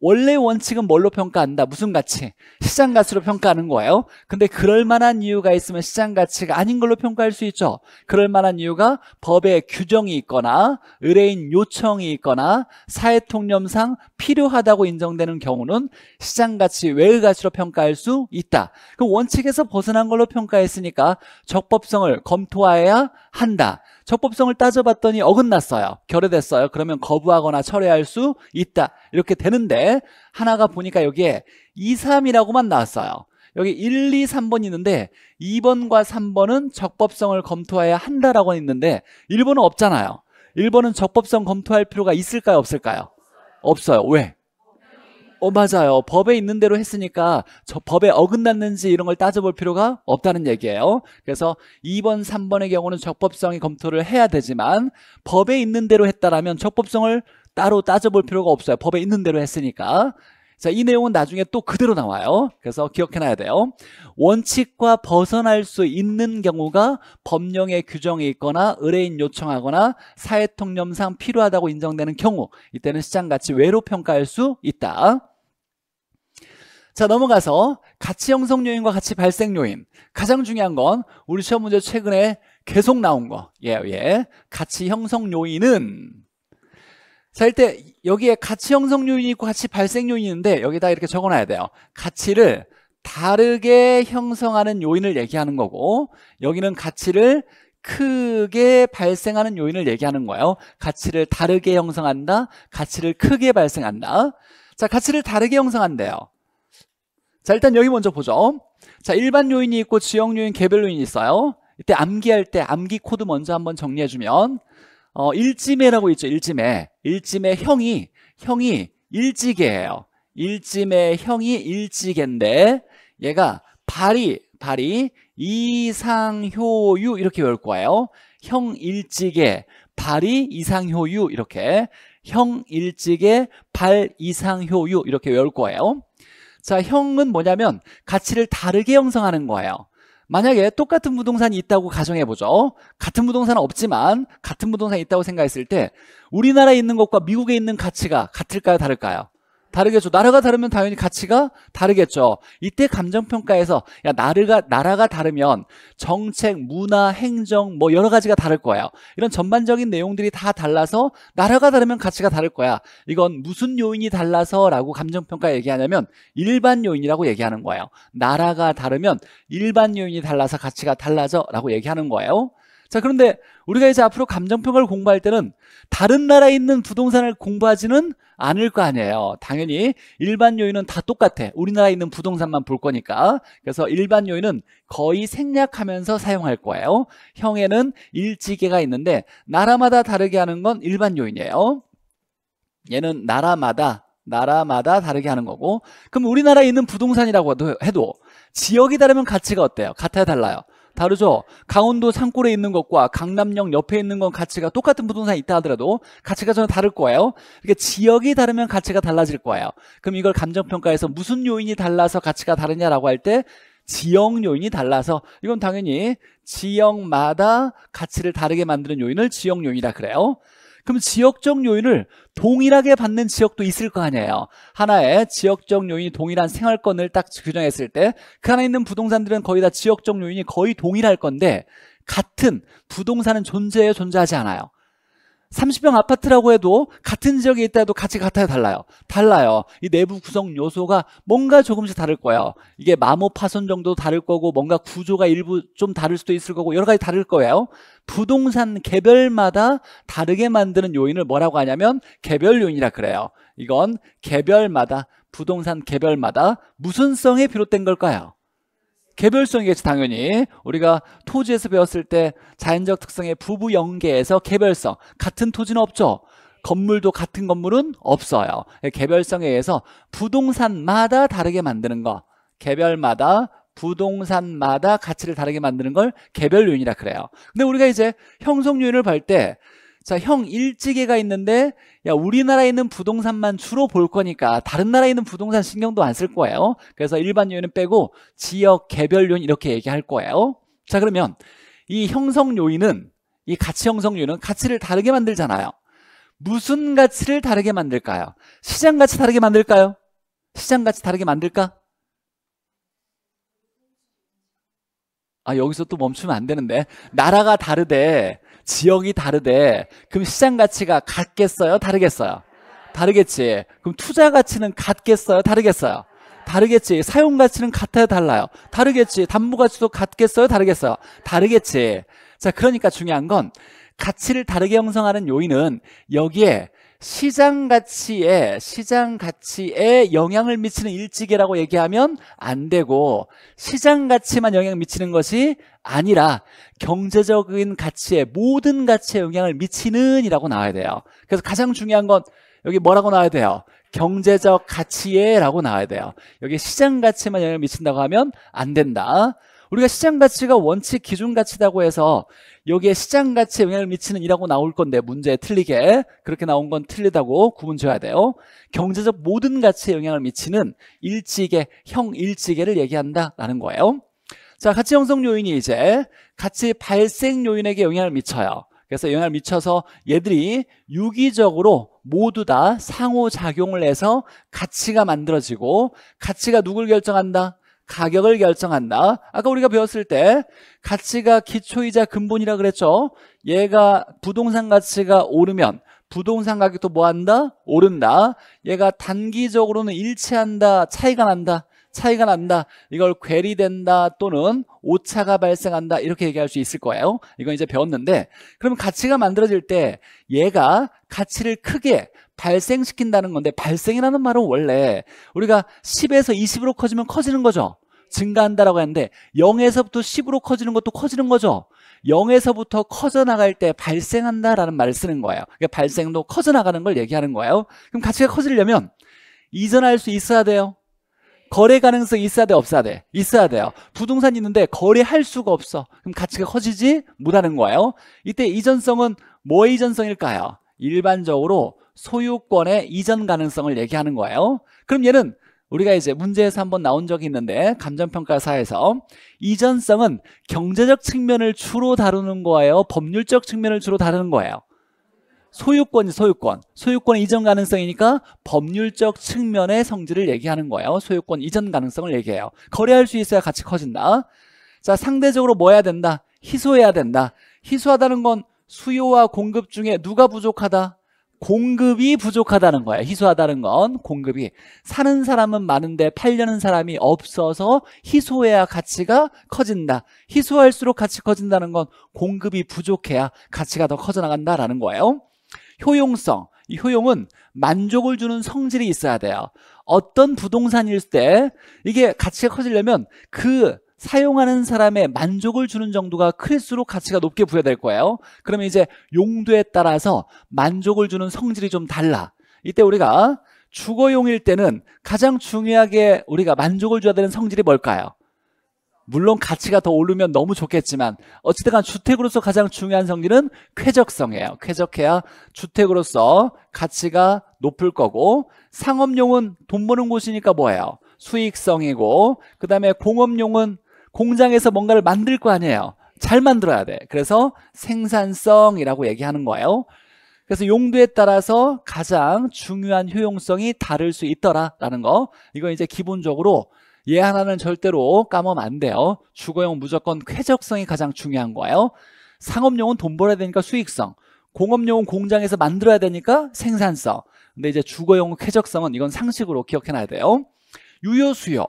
원래 원칙은 뭘로 평가한다? 무슨 가치? 시장 가치로 평가하는 거예요. 근데 그럴 만한 이유가 있으면 시장 가치가 아닌 걸로 평가할 수 있죠. 그럴 만한 이유가 법에 규정이 있거나 의뢰인 요청이 있거나 사회 통념상 필요하다고 인정되는 경우는 시장 가치 외의 가치로 평가할 수 있다. 그 원칙에서 벗어난 걸로 평가했으니까 적법성을 검토해야 한다. 적법성을 따져봤더니 어긋났어요. 결여됐어요. 그러면 거부하거나 철회할 수 있다. 이렇게 되는데 하나가 보니까 여기에 2, 3이라고만 나왔어요. 여기 1, 2, 3번이 있는데 2번과 3번은 적법성을 검토해야 한다라고 있는데 1번은 없잖아요. 1번은 적법성 검토할 필요가 있을까요? 없을까요? 없어요. 왜? 어 맞아요. 법에 있는 대로 했으니까 저 법에 어긋났는지 이런 걸 따져볼 필요가 없다는 얘기예요. 그래서 2번, 3번의 경우는 적법성이 검토를 해야 되지만 법에 있는 대로 했다라면 적법성을 따로 따져볼 필요가 없어요. 법에 있는 대로 했으니까. 자, 이 내용은 나중에 또 그대로 나와요. 그래서 기억해놔야 돼요. 원칙과 벗어날 수 있는 경우가 법령의 규정이 있거나 의뢰인 요청하거나 사회통념상 필요하다고 인정되는 경우 이때는 시장가치 외로 평가할 수 있다. 자 넘어가서 가치 형성 요인과 가치 발생 요인 가장 중요한 건 우리 시험 문제 최근에 계속 나온 거 예, 예. 가치 형성 요인은 자 이때 여기에 가치 형성 요인이 있고 가치 발생 요인이 있는데 여기다 이렇게 적어놔야 돼요 가치를 다르게 형성하는 요인을 얘기하는 거고 여기는 가치를 크게 발생하는 요인을 얘기하는 거예요 가치를 다르게 형성한다 가치를 크게 발생한다 자 가치를 다르게 형성한대요 자 일단 여기 먼저 보죠 자 일반 요인이 있고 지역 요인 개별 요인이 있어요 이때 암기할 때 암기 코드 먼저 한번 정리해주면 어, 일지매라고 있죠 일지매 일지매 형이 형이 일지개예요 일지매 형이 일지개인데 얘가 발이 발이 이상효유 이렇게 외울 거예요 형 일지개 발이 이상효유 이렇게 형 일지개 발 이상효유 이렇게 외울 거예요 자, 형은 뭐냐면 가치를 다르게 형성하는 거예요. 만약에 똑같은 부동산이 있다고 가정해 보죠. 같은 부동산은 없지만 같은 부동산이 있다고 생각했을 때 우리나라에 있는 것과 미국에 있는 가치가 같을까요, 다를까요? 다르겠죠. 나라가 다르면 당연히 가치가 다르겠죠. 이때 감정평가에서 야 나라가 나라가 다르면 정책, 문화, 행정 뭐 여러 가지가 다를 거예요. 이런 전반적인 내용들이 다 달라서 나라가 다르면 가치가 다를 거야. 이건 무슨 요인이 달라서라고 감정평가 얘기하냐면 일반 요인이라고 얘기하는 거예요. 나라가 다르면 일반 요인이 달라서 가치가 달라져라고 얘기하는 거예요. 자, 그런데 우리가 이제 앞으로 감정평가를 공부할 때는 다른 나라에 있는 부동산을 공부하지는 않을 거 아니에요. 당연히 일반 요인은 다 똑같아. 우리나라에 있는 부동산만 볼 거니까. 그래서 일반 요인은 거의 생략하면서 사용할 거예요. 형에는 일지계가 있는데 나라마다 다르게 하는 건 일반 요인이에요. 얘는 나라마다 나라마다 다르게 하는 거고 그럼 우리나라에 있는 부동산이라고 해도, 지역이 다르면 가치가 어때요? 같아야 달라요 다르죠. 강원도 산골에 있는 것과 강남역 옆에 있는 건 가치가 똑같은 부동산이 있다 하더라도 가치가 전혀 다를 거예요. 그러니까 지역이 다르면 가치가 달라질 거예요. 그럼 이걸 감정평가에서 무슨 요인이 달라서 가치가 다르냐라고 할 때 지역 요인이 달라서 이건 당연히 지역마다 가치를 다르게 만드는 요인을 지역 요인이다 그래요. 그럼 지역적 요인을 동일하게 받는 지역도 있을 거 아니에요 하나의 지역적 요인이 동일한 생활권을 딱 규정했을 때 그 안에 있는 부동산들은 거의 다 지역적 요인이 거의 동일할 건데 같은 부동산은 존재해요 존재하지 않아요 30평 아파트라고 해도 같은 지역에 있다 해도 같이 같아요 달라요 달라요 이 내부 구성 요소가 뭔가 조금씩 다를 거예요 이게 마모 파손 정도 다를 거고 뭔가 구조가 일부 좀 다를 수도 있을 거고 여러 가지 다를 거예요 부동산 개별마다 다르게 만드는 요인을 뭐라고 하냐면 개별 요인이라 그래요 이건 개별마다 부동산 개별마다 무슨 성에 비롯된 걸까요? 개별성이겠죠 당연히 우리가 토지에서 배웠을 때 자연적 특성의 부부 연계에서 개별성 같은 토지는 없죠 건물도 같은 건물은 없어요 개별성에 의해서 부동산마다 다르게 만드는 거 개별마다 부동산마다 가치를 다르게 만드는 걸 개별 요인이라 그래요 근데 우리가 이제 형성 요인을 볼때 자, 형 일지계가 있는데 야, 우리나라에 있는 부동산만 주로 볼 거니까 다른 나라에 있는 부동산 신경도 안 쓸 거예요. 그래서 일반 요인은 빼고 지역 개별 요인 이렇게 얘기할 거예요. 자, 그러면 이 형성 요인은 이 가치 형성 요인은 가치를 다르게 만들잖아요. 무슨 가치를 다르게 만들까요? 시장 가치 다르게 만들까요? 시장 가치 다르게 만들까? 아, 여기서 또 멈추면 안 되는데. 나라가 다르대. 지역이 다르대. 그럼 시장 가치가 같겠어요? 다르겠어요? 다르겠지. 그럼 투자 가치는 같겠어요? 다르겠어요? 다르겠지. 사용 가치는 같아요? 달라요? 다르겠지. 담보 가치도 같겠어요? 다르겠어요? 다르겠지. 자, 그러니까 중요한 건 가치를 다르게 형성하는 요인은 여기에 시장 가치에 시장 가치에 영향을 미치는 일찍이라고 얘기하면 안 되고 시장 가치만 영향을 미치는 것이 아니라 경제적인 가치에 모든 가치에 영향을 미치는 이라고 나와야 돼요 그래서 가장 중요한 건 여기 뭐라고 나와야 돼요 경제적 가치에 라고 나와야 돼요 여기 시장 가치만 영향을 미친다고 하면 안 된다 우리가 시장가치가 원칙 기준가치다고 해서 여기에 시장가치에 영향을 미치는 이라고 나올 건데 문제에 틀리게 그렇게 나온 건 틀리다고 구분줘야 돼요 경제적 모든 가치에 영향을 미치는 일지계, 형일지계를 얘기한다라는 거예요 자 가치 형성 요인이 이제 가치 발생 요인에게 영향을 미쳐요 그래서 영향을 미쳐서 얘들이 유기적으로 모두 다 상호작용을 해서 가치가 만들어지고 가치가 누굴 결정한다? 가격을 결정한다. 아까 우리가 배웠을 때 가치가 기초이자 근본이라 그랬죠. 얘가 부동산 가치가 오르면 부동산 가격도 뭐한다? 오른다. 얘가 단기적으로는 일치한다. 차이가 난다. 차이가 난다. 이걸 괴리된다 또는 오차가 발생한다. 이렇게 얘기할 수 있을 거예요. 이건 이제 배웠는데 그럼 가치가 만들어질 때 얘가 가치를 크게 발생시킨다는 건데 발생이라는 말은 원래 우리가 10에서 20으로 커지면 커지는 거죠. 증가한다라고 했는데 0에서부터 10으로 커지는 것도 커지는 거죠. 0에서부터 커져나갈 때 발생한다라는 말을 쓰는 거예요. 그러니까 발생도 커져나가는 걸 얘기하는 거예요. 그럼 가치가 커지려면 이전할 수 있어야 돼요. 거래 가능성 있어야 돼 없어야 돼 있어야 돼요 부동산 있는데 거래할 수가 없어 그럼 가치가 커지지 못하는 거예요 이때 이전성은 뭐의 이전성일까요 일반적으로 소유권의 이전 가능성을 얘기하는 거예요 그럼 얘는 우리가 이제 문제에서 한번 나온 적이 있는데 감정평가사에서 이전성은 경제적 측면을 주로 다루는 거예요 법률적 측면을 주로 다루는 거예요 소유권이 소유권 소유권 이전 가능성이니까 법률적 측면의 성질을 얘기하는 거예요 소유권 이전 가능성을 얘기해요 거래할 수 있어야 같이 커진다 자 상대적으로 뭐 해야 된다 희소해야 된다 희소하다는 건 수요와 공급 중에 누가 부족하다 공급이 부족하다는 거예요. 희소하다는 건 공급이 사는 사람은 많은데 팔려는 사람이 없어서 희소해야 가치가 커진다. 희소할수록 가치 커진다는 건 공급이 부족해야 가치가 더 커져나간다라는 거예요. 효용성. 이 효용은 만족을 주는 성질이 있어야 돼요. 어떤 부동산일 때 이게 가치가 커지려면 그 사용하는 사람의 만족을 주는 정도가 클수록 가치가 높게 부여될 거예요. 그러면 이제 용도에 따라서 만족을 주는 성질이 좀 달라. 이때 우리가 주거용일 때는 가장 중요하게 우리가 만족을 줘야 되는 성질이 뭘까요? 물론 가치가 더 오르면 너무 좋겠지만 어찌됐건 주택으로서 가장 중요한 성질은 쾌적성이에요. 쾌적해야 주택으로서 가치가 높을 거고 상업용은 돈 버는 곳이니까 뭐예요? 수익성이고 그 다음에 공업용은 공장에서 뭔가를 만들 거 아니에요. 잘 만들어야 돼. 그래서 생산성이라고 얘기하는 거예요. 그래서 용도에 따라서 가장 중요한 효용성이 다를 수 있더라라는 거. 이건 이제 기본적으로 얘 하나는 절대로 까먹으면 안 돼요. 주거용 무조건 쾌적성이 가장 중요한 거예요. 상업용은 돈 벌어야 되니까 수익성. 공업용은 공장에서 만들어야 되니까 생산성. 근데 이제 주거용 쾌적성은 이건 상식으로 기억해놔야 돼요. 유효 수요.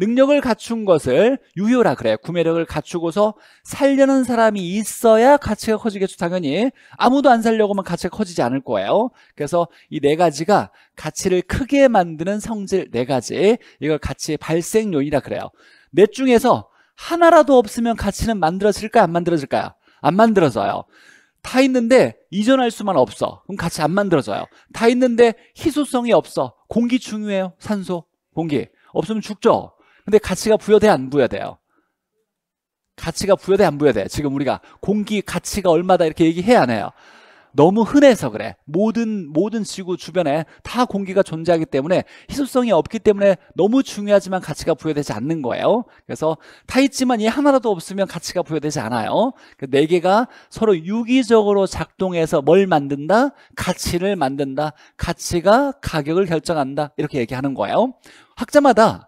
능력을 갖춘 것을 유효라 그래 요 구매력을 갖추고서 살려는 사람이 있어야 가치가 커지겠죠 당연히 아무도 안살려고 하면 가치가 커지지 않을 거예요 그래서 이 네 가지가 가치를 크게 만드는 성질 네 가지 이걸 가치의 발생 요인이라 그래요 넷 중에서 하나라도 없으면 가치는 만들어질까요 안 만들어질까요 안 만들어져요 다 있는데 이전할 수만 없어 그럼 가치 안 만들어져요 다 있는데 희소성이 없어 공기 중요해요 산소 공기 없으면 죽죠 근데 가치가 부여돼 안 부여돼요? 가치가 부여돼 안 부여돼? 지금 우리가 공기 가치가 얼마다 이렇게 얘기해 야안 해요? 너무 흔해서 그래. 모든 모든 지구 주변에 다 공기가 존재하기 때문에 희소성이 없기 때문에 너무 중요하지만 가치가 부여되지 않는 거예요. 그래서 타 있지만 이 하나라도 없으면 가치가 부여되지 않아요. 그 네 개가 서로 유기적으로 작동해서 뭘 만든다? 가치를 만든다. 가치가 가격을 결정한다. 이렇게 얘기하는 거예요. 학자마다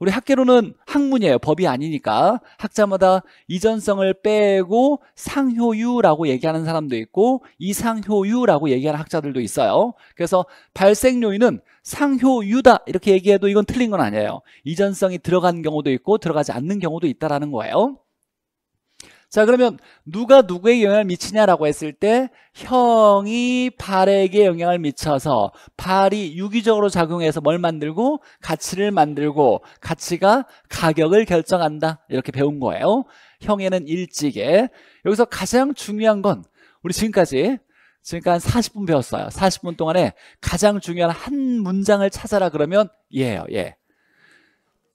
우리 학계로는 학문이에요. 법이 아니니까 학자마다 이전성을 빼고 상효유라고 얘기하는 사람도 있고 이상효유라고 얘기하는 학자들도 있어요. 그래서 발생요인은 상효유다 이렇게 얘기해도 이건 틀린 건 아니에요. 이전성이 들어간 경우도 있고 들어가지 않는 경우도 있다라는 거예요. 자 그러면 누가 누구에 영향을 미치냐라고 했을 때 형이 발에게 영향을 미쳐서 발이 유기적으로 작용해서 뭘 만들고 가치를 만들고 가치가 가격을 결정한다 이렇게 배운 거예요 형에는 일찍에 여기서 가장 중요한 건 우리 지금까지 지금까지 한 40분 배웠어요 40분 동안에 가장 중요한 한 문장을 찾아라 그러면 예예요 예.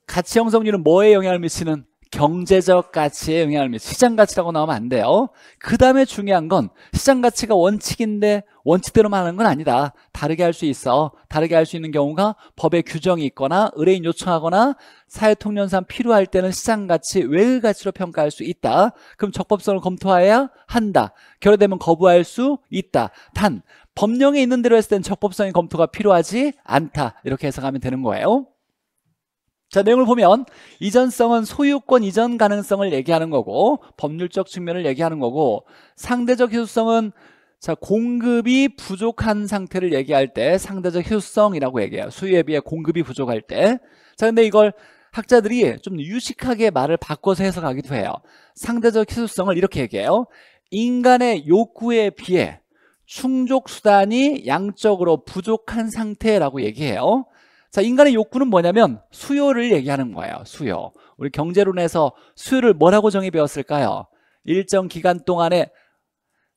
가치 형성률은 뭐에 영향을 미치는 경제적 가치에 영향을 미치 시장 가치라고 나오면 안 돼요 그 다음에 중요한 건 시장 가치가 원칙인데 원칙대로만 하는 건 아니다 다르게 할 수 있어 다르게 할 수 있는 경우가 법의 규정이 있거나 의뢰인 요청하거나 사회통념상 필요할 때는 시장 가치 외의 가치로 평가할 수 있다 그럼 적법성을 검토해야 한다 결여되면 거부할 수 있다 단 법령에 있는 대로 했을 땐 적법성의 검토가 필요하지 않다 이렇게 해석하면 되는 거예요 자 내용을 보면 이전성은 소유권 이전 가능성을 얘기하는 거고 법률적 측면을 얘기하는 거고 상대적 효소성은자 공급이 부족한 상태를 얘기할 때 상대적 효소성이라고 얘기해요 수요에 비해 공급이 부족할 때 자 근데 이걸 학자들이 좀 유식하게 말을 바꿔서 해석하기도 해요 상대적 효소성을 이렇게 얘기해요 인간의 욕구에 비해 충족수단이 양적으로 부족한 상태라고 얘기해요 자, 인간의 욕구는 뭐냐면 수요를 얘기하는 거예요. 수요. 우리 경제론에서 수요를 뭐라고 정의 배웠을까요? 일정 기간 동안에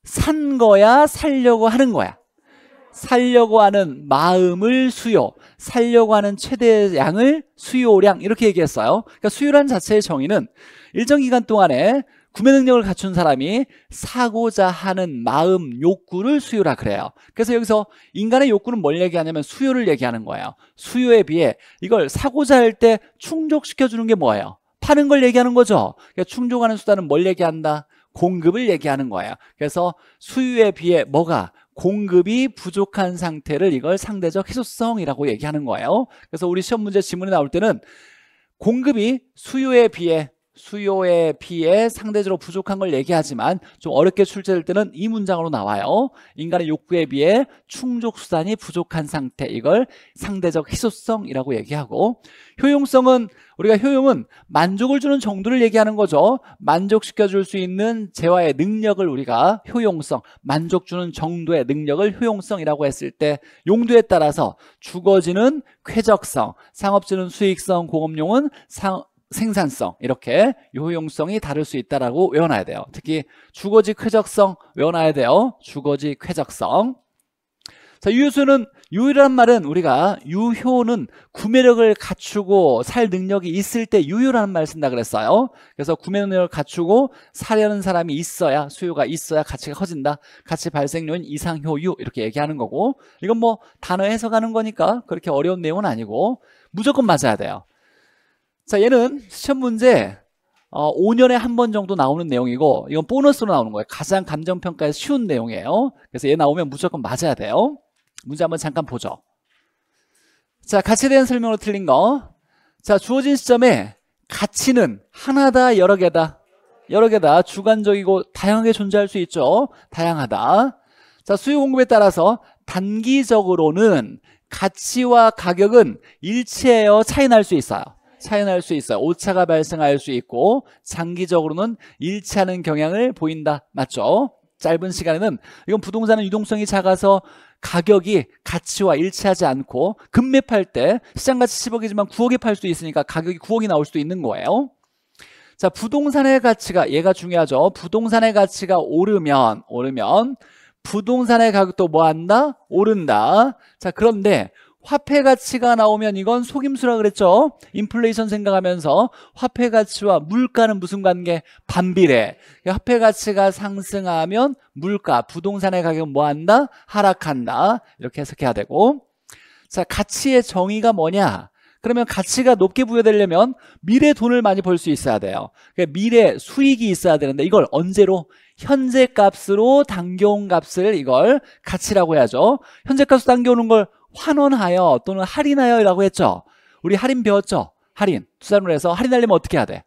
산 거야, 살려고 하는 거야. 살려고 하는 마음을 수요, 살려고 하는 최대 양을 수요량 이렇게 얘기했어요. 그러니까 수요란 자체의 정의는 일정 기간 동안에 구매 능력을 갖춘 사람이 사고자 하는 마음, 욕구를 수요라 그래요. 그래서 여기서 인간의 욕구는 뭘 얘기하냐면 수요를 얘기하는 거예요. 수요에 비해 이걸 사고자 할 때 충족시켜주는 게 뭐예요? 파는 걸 얘기하는 거죠. 그러니까 충족하는 수단은 뭘 얘기한다? 공급을 얘기하는 거예요. 그래서 수요에 비해 뭐가 공급이 부족한 상태를 이걸 상대적 해소성이라고 얘기하는 거예요. 그래서 우리 시험 문제 지문에 나올 때는 공급이 수요에 비해 수요에 비해 상대적으로 부족한 걸 얘기하지만 좀 어렵게 출제될 때는 이 문장으로 나와요. 인간의 욕구에 비해 충족수단이 부족한 상태 이걸 상대적 희소성이라고 얘기하고 효용성은 우리가 효용은 만족을 주는 정도를 얘기하는 거죠. 만족시켜줄 수 있는 재화의 능력을 우리가 효용성, 만족 주는 정도의 능력을 효용성이라고 했을 때 용도에 따라서 주거지는 쾌적성, 상업지는 수익성, 공업용은 상, 생산성 이렇게 효용성이 다를 수 있다라고 외워놔야 돼요 특히 주거지 쾌적성 외워놔야 돼요 주거지 쾌적성 자 유효수는 유효란 말은 우리가 유효는 구매력을 갖추고 살 능력이 있을 때 유효라는 말을 쓴다 그랬어요 그래서 구매 능력을 갖추고 사려는 사람이 있어야 수요가 있어야 가치가 커진다 가치 발생료인 이상효유 이렇게 얘기하는 거고 이건 뭐 단어 해석하는 거니까 그렇게 어려운 내용은 아니고 무조건 맞아야 돼요 자 얘는 시험 문제 어, 5년에 한 번 정도 나오는 내용이고 이건 보너스로 나오는 거예요 가장 감정평가에 쉬운 내용이에요 그래서 얘 나오면 무조건 맞아야 돼요 문제 한번 잠깐 보죠 자 가치에 대한 설명으로 틀린 거자 주어진 시점에 가치는 하나다 여러 개다 여러 개다 주관적이고 다양하게 존재할 수 있죠 다양하다 자 수요 공급에 따라서 단기적으로는 가치와 가격은 일치해요 차이 날 수 있어요 차연할 수 있어요. 오차가 발생할 수 있고 장기적으로는 일치하는 경향을 보인다. 맞죠? 짧은 시간에는 이건 부동산은 유동성이 작아서 가격이 가치와 일치하지 않고 금매 팔 때 시장가치 10억이지만 9억에 팔수 있으니까 가격이 9억이 나올 수도 있는 거예요. 자, 부동산의 가치가 얘가 중요하죠. 부동산의 가치가 오르면 오르면 부동산의 가격도 뭐 한다? 오른다. 자, 그런데 화폐 가치가 나오면 이건 속임수라 그랬죠. 인플레이션 생각하면서 화폐 가치와 물가는 무슨 관계? 반비례. 화폐 가치가 상승하면 물가, 부동산의 가격은 뭐 한다? 하락한다. 이렇게 해석해야 되고. 자, 가치의 정의가 뭐냐? 그러면 가치가 높게 부여되려면 미래 돈을 많이 벌 수 있어야 돼요. 그러니까 미래 수익이 있어야 되는데 이걸 언제로? 현재 값으로 당겨온 값을 이걸 가치라고 해야죠. 현재 값으로 당겨오는 걸 환원하여 또는 할인하여라고 했죠. 우리 할인 배웠죠? 할인. 투자를 해서 할인하려면 어떻게 해야 돼?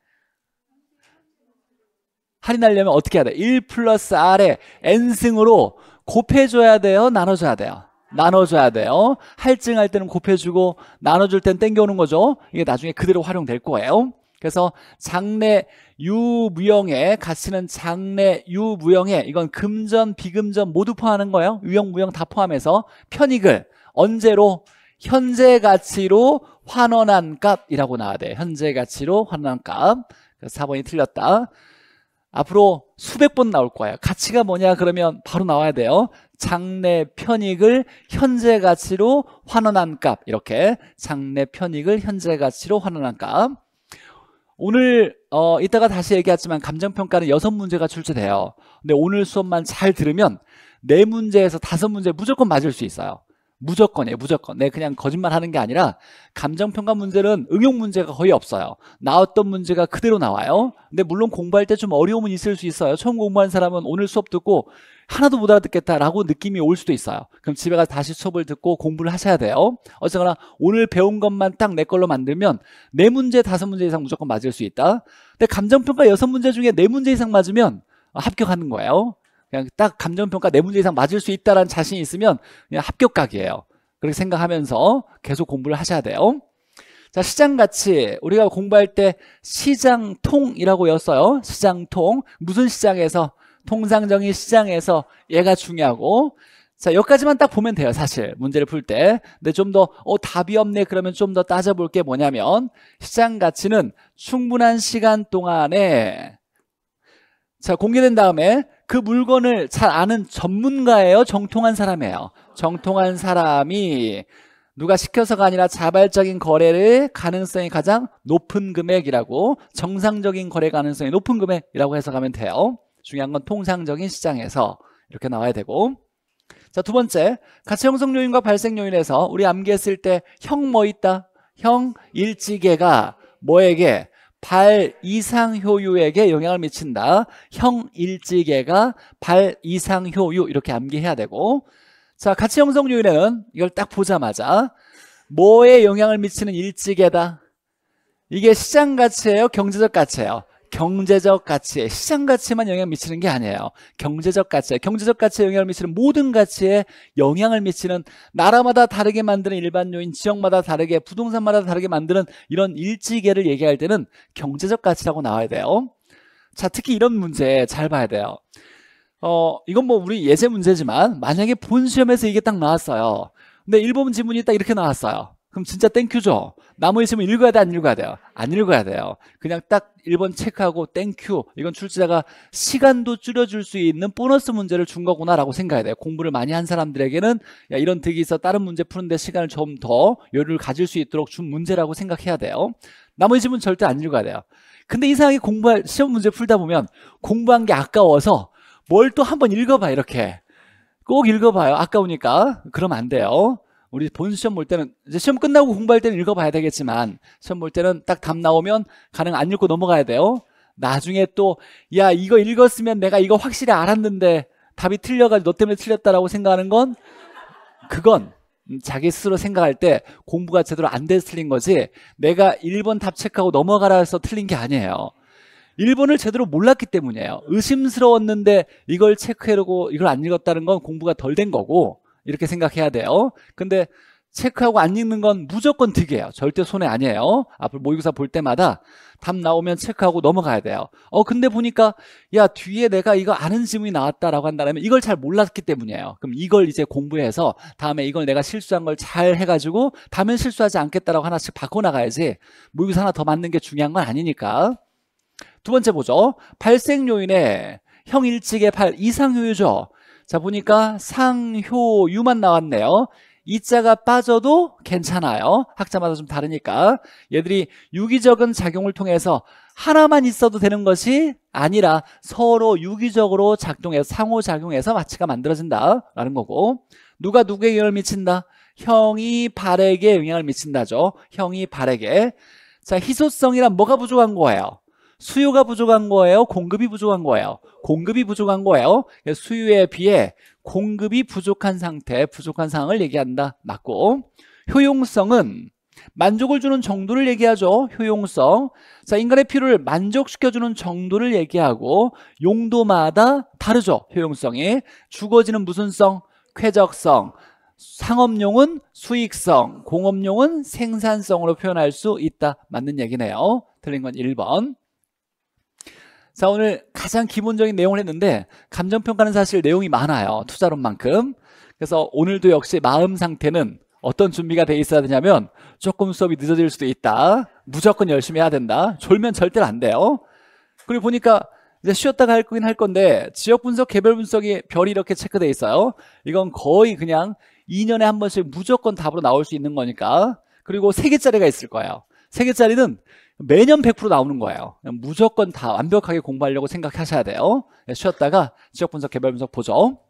할인하려면 어떻게 해야 돼? 1 플러스 R에 N승으로 곱해줘야 돼요? 나눠줘야 돼요? 나눠줘야 돼요. 할증할 때는 곱해주고 나눠줄 땐 땡겨오는 거죠. 이게 나중에 그대로 활용될 거예요. 그래서 장래 유무형에 가치는 장래 유무형에 이건 금전 비금전 모두 포함하는 거예요. 유형 무형 다 포함해서 편익을 언제로? 현재 가치로 환원한 값이라고 나와야 돼 현재 가치로 환원한 값그 4번이 틀렸다 앞으로 수백 번 나올 거예요 가치가 뭐냐 그러면 바로 나와야 돼요 장래 편익을 현재 가치로 환원한 값 이렇게 장래 편익을 현재 가치로 환원한 값 오늘 어 이따가 다시 얘기하지만 감정평가는 여섯 문제가 출제돼요 근데 오늘 수업만 잘 들으면 네 문제에서 다섯 문제 무조건 맞을 수 있어요 무조건이에요 무조건 내 그냥 거짓말 하는 게 아니라 감정평가 문제는 응용 문제가 거의 없어요 나왔던 문제가 그대로 나와요 근데 물론 공부할 때 좀 어려움은 있을 수 있어요 처음 공부한 사람은 오늘 수업 듣고 하나도 못 알아듣겠다라고 느낌이 올 수도 있어요 그럼 집에 가서 다시 수업을 듣고 공부를 하셔야 돼요 어쨌거나 오늘 배운 것만 딱 내 걸로 만들면 네 문제 다섯 문제 이상 무조건 맞을 수 있다 근데 감정평가 여섯 문제 중에 네 문제 이상 맞으면 합격하는 거예요 그냥 딱 감정평가 네 문제 이상 맞을 수 있다라는 자신이 있으면 그냥 합격각이에요. 그렇게 생각하면서 계속 공부를 하셔야 돼요. 자, 시장 가치. 우리가 공부할 때 시장통이라고 였어요. 시장통. 무슨 시장에서? 통상적인 시장에서 얘가 중요하고 자 여기까지만 딱 보면 돼요 사실 문제를 풀 때 근데 좀 더 어, 답이 없네 그러면 좀 더 따져볼 게 뭐냐면 시장 가치는 충분한 시간 동안에 자 공개된 다음에 그 물건을 잘 아는 전문가예요? 정통한 사람이에요? 정통한 사람이 누가 시켜서가 아니라 자발적인 거래를 가능성이 가장 높은 금액이라고 정상적인 거래 가능성이 높은 금액이라고 해석하면 돼요. 중요한 건 통상적인 시장에서 이렇게 나와야 되고 자 두 번째 가치 형성 요인과 발생 요인에서 우리 암기했을 때 형 뭐 있다? 형일찌개가 뭐에게 발 이상 효유에게 영향을 미친다. 형일지계가 발 이상 효유 이렇게 암기해야 되고 자 같이 형성 요인에는 이걸 딱 보자마자 뭐에 영향을 미치는 일지계다. 이게 시장 가치예요, 경제적 가치예요. 경제적 가치에 시장 가치에만 영향을 미치는 게 아니에요. 경제적 가치에 경제적 가치에 영향을 미치는 모든 가치에 영향을 미치는 나라마다 다르게 만드는 일반 요인, 지역마다 다르게 부동산마다 다르게 만드는 이런 일지계를 얘기할 때는 경제적 가치라고 나와야 돼요. 자, 특히 이런 문제 잘 봐야 돼요. 어, 이건 뭐 우리 예제 문제지만 만약에 본 시험에서 이게 딱 나왔어요. 근데 1번 지문이 딱 이렇게 나왔어요. 그럼 진짜 땡큐죠. 나무 있으면 읽어야 돼, 안 읽어야 돼요? 안 읽어야 돼요. 그냥 딱 1번 체크하고 땡큐. 이건 출제자가 시간도 줄여줄 수 있는 보너스 문제를 준 거구나라고 생각해야 돼요. 공부를 많이 한 사람들에게는 야, 이런 득이 있어 다른 문제 푸는데 시간을 좀 더 여유를 가질 수 있도록 준 문제라고 생각해야 돼요. 나머지 문 절대 안 읽어야 돼요. 근데 이상하게 공부할 시험 문제 풀다 보면 공부한 게 아까워서 뭘 또 한번 읽어봐 이렇게 꼭 읽어봐요. 아까우니까. 그럼 안 돼요. 우리 본 시험 볼 때는 이제 시험 끝나고 공부할 때는 읽어봐야 되겠지만 시험 볼 때는 딱 답 나오면 가능 안 읽고 넘어가야 돼요. 나중에 또 야 이거 읽었으면 내가 이거 확실히 알았는데 답이 틀려가지고 너 때문에 틀렸다라고 생각하는 건 그건 자기 스스로 생각할 때 공부가 제대로 안 돼서 틀린 거지 내가 1번 답 체크하고 넘어가라 해서 틀린 게 아니에요. 1번을 제대로 몰랐기 때문이에요. 의심스러웠는데 이걸 체크해놓고 이걸 안 읽었다는 건 공부가 덜 된 거고 이렇게 생각해야 돼요 근데 체크하고 안 읽는 건 무조건 득이에요 절대 손해 아니에요 앞으로 모의고사 볼 때마다 답 나오면 체크하고 넘어가야 돼요 어 근데 보니까 야 뒤에 내가 이거 아는 지문이 나왔다라고 한다면 이걸 잘 몰랐기 때문이에요 그럼 이걸 이제 공부해서 다음에 이걸 내가 실수한 걸 잘 해가지고 다음엔 실수하지 않겠다라고 하나씩 바꿔나가야지 모의고사 하나 더 맞는 게 중요한 건 아니니까 두 번째 보죠 발생 요인에형일찍의발 이상 효율죠 이자 보니까 상효유만 나왔네요 이자가 빠져도 괜찮아요 학자마다 좀 다르니까 얘들이 유기적인 작용을 통해서 하나만 있어도 되는 것이 아니라 서로 유기적으로 작동해서 상호작용해서 마취가 만들어진다라는 거고 누가 누구에게 영향을 미친다? 형이 발에게 영향을 미친다죠 형이 발에게 자 희소성이란 뭐가 부족한 거예요? 수요가 부족한 거예요? 공급이 부족한 거예요? 공급이 부족한 거예요. 수요에 비해 공급이 부족한 상태, 부족한 상황을 얘기한다. 맞고 효용성은 만족을 주는 정도를 얘기하죠. 효용성. 자, 인간의 필요를 만족시켜주는 정도를 얘기하고 용도마다 다르죠. 효용성이. 주거지는 무슨 성? 쾌적성. 상업용은 수익성, 공업용은 생산성으로 표현할 수 있다. 맞는 얘기네요. 틀린 건 1번. 자 오늘 가장 기본적인 내용을 했는데 감정평가는 사실 내용이 많아요 투자론만큼 그래서 오늘도 역시 마음 상태는 어떤 준비가 돼 있어야 되냐면 조금 수업이 늦어질 수도 있다 무조건 열심히 해야 된다 졸면 절대로 안 돼요 그리고 보니까 이제 쉬었다가 할 거긴 할 건데 지역 분석, 개별 분석이 별이 이렇게 체크돼 있어요 이건 거의 그냥 2년에 한 번씩 무조건 답으로 나올 수 있는 거니까 그리고 3개짜리가 있을 거예요 3개짜리는 매년 100% 나오는 거예요. 무조건 다 완벽하게 공부하려고 생각하셔야 돼요. 예, 쉬었다가 지역 분석, 개발 분석 보죠.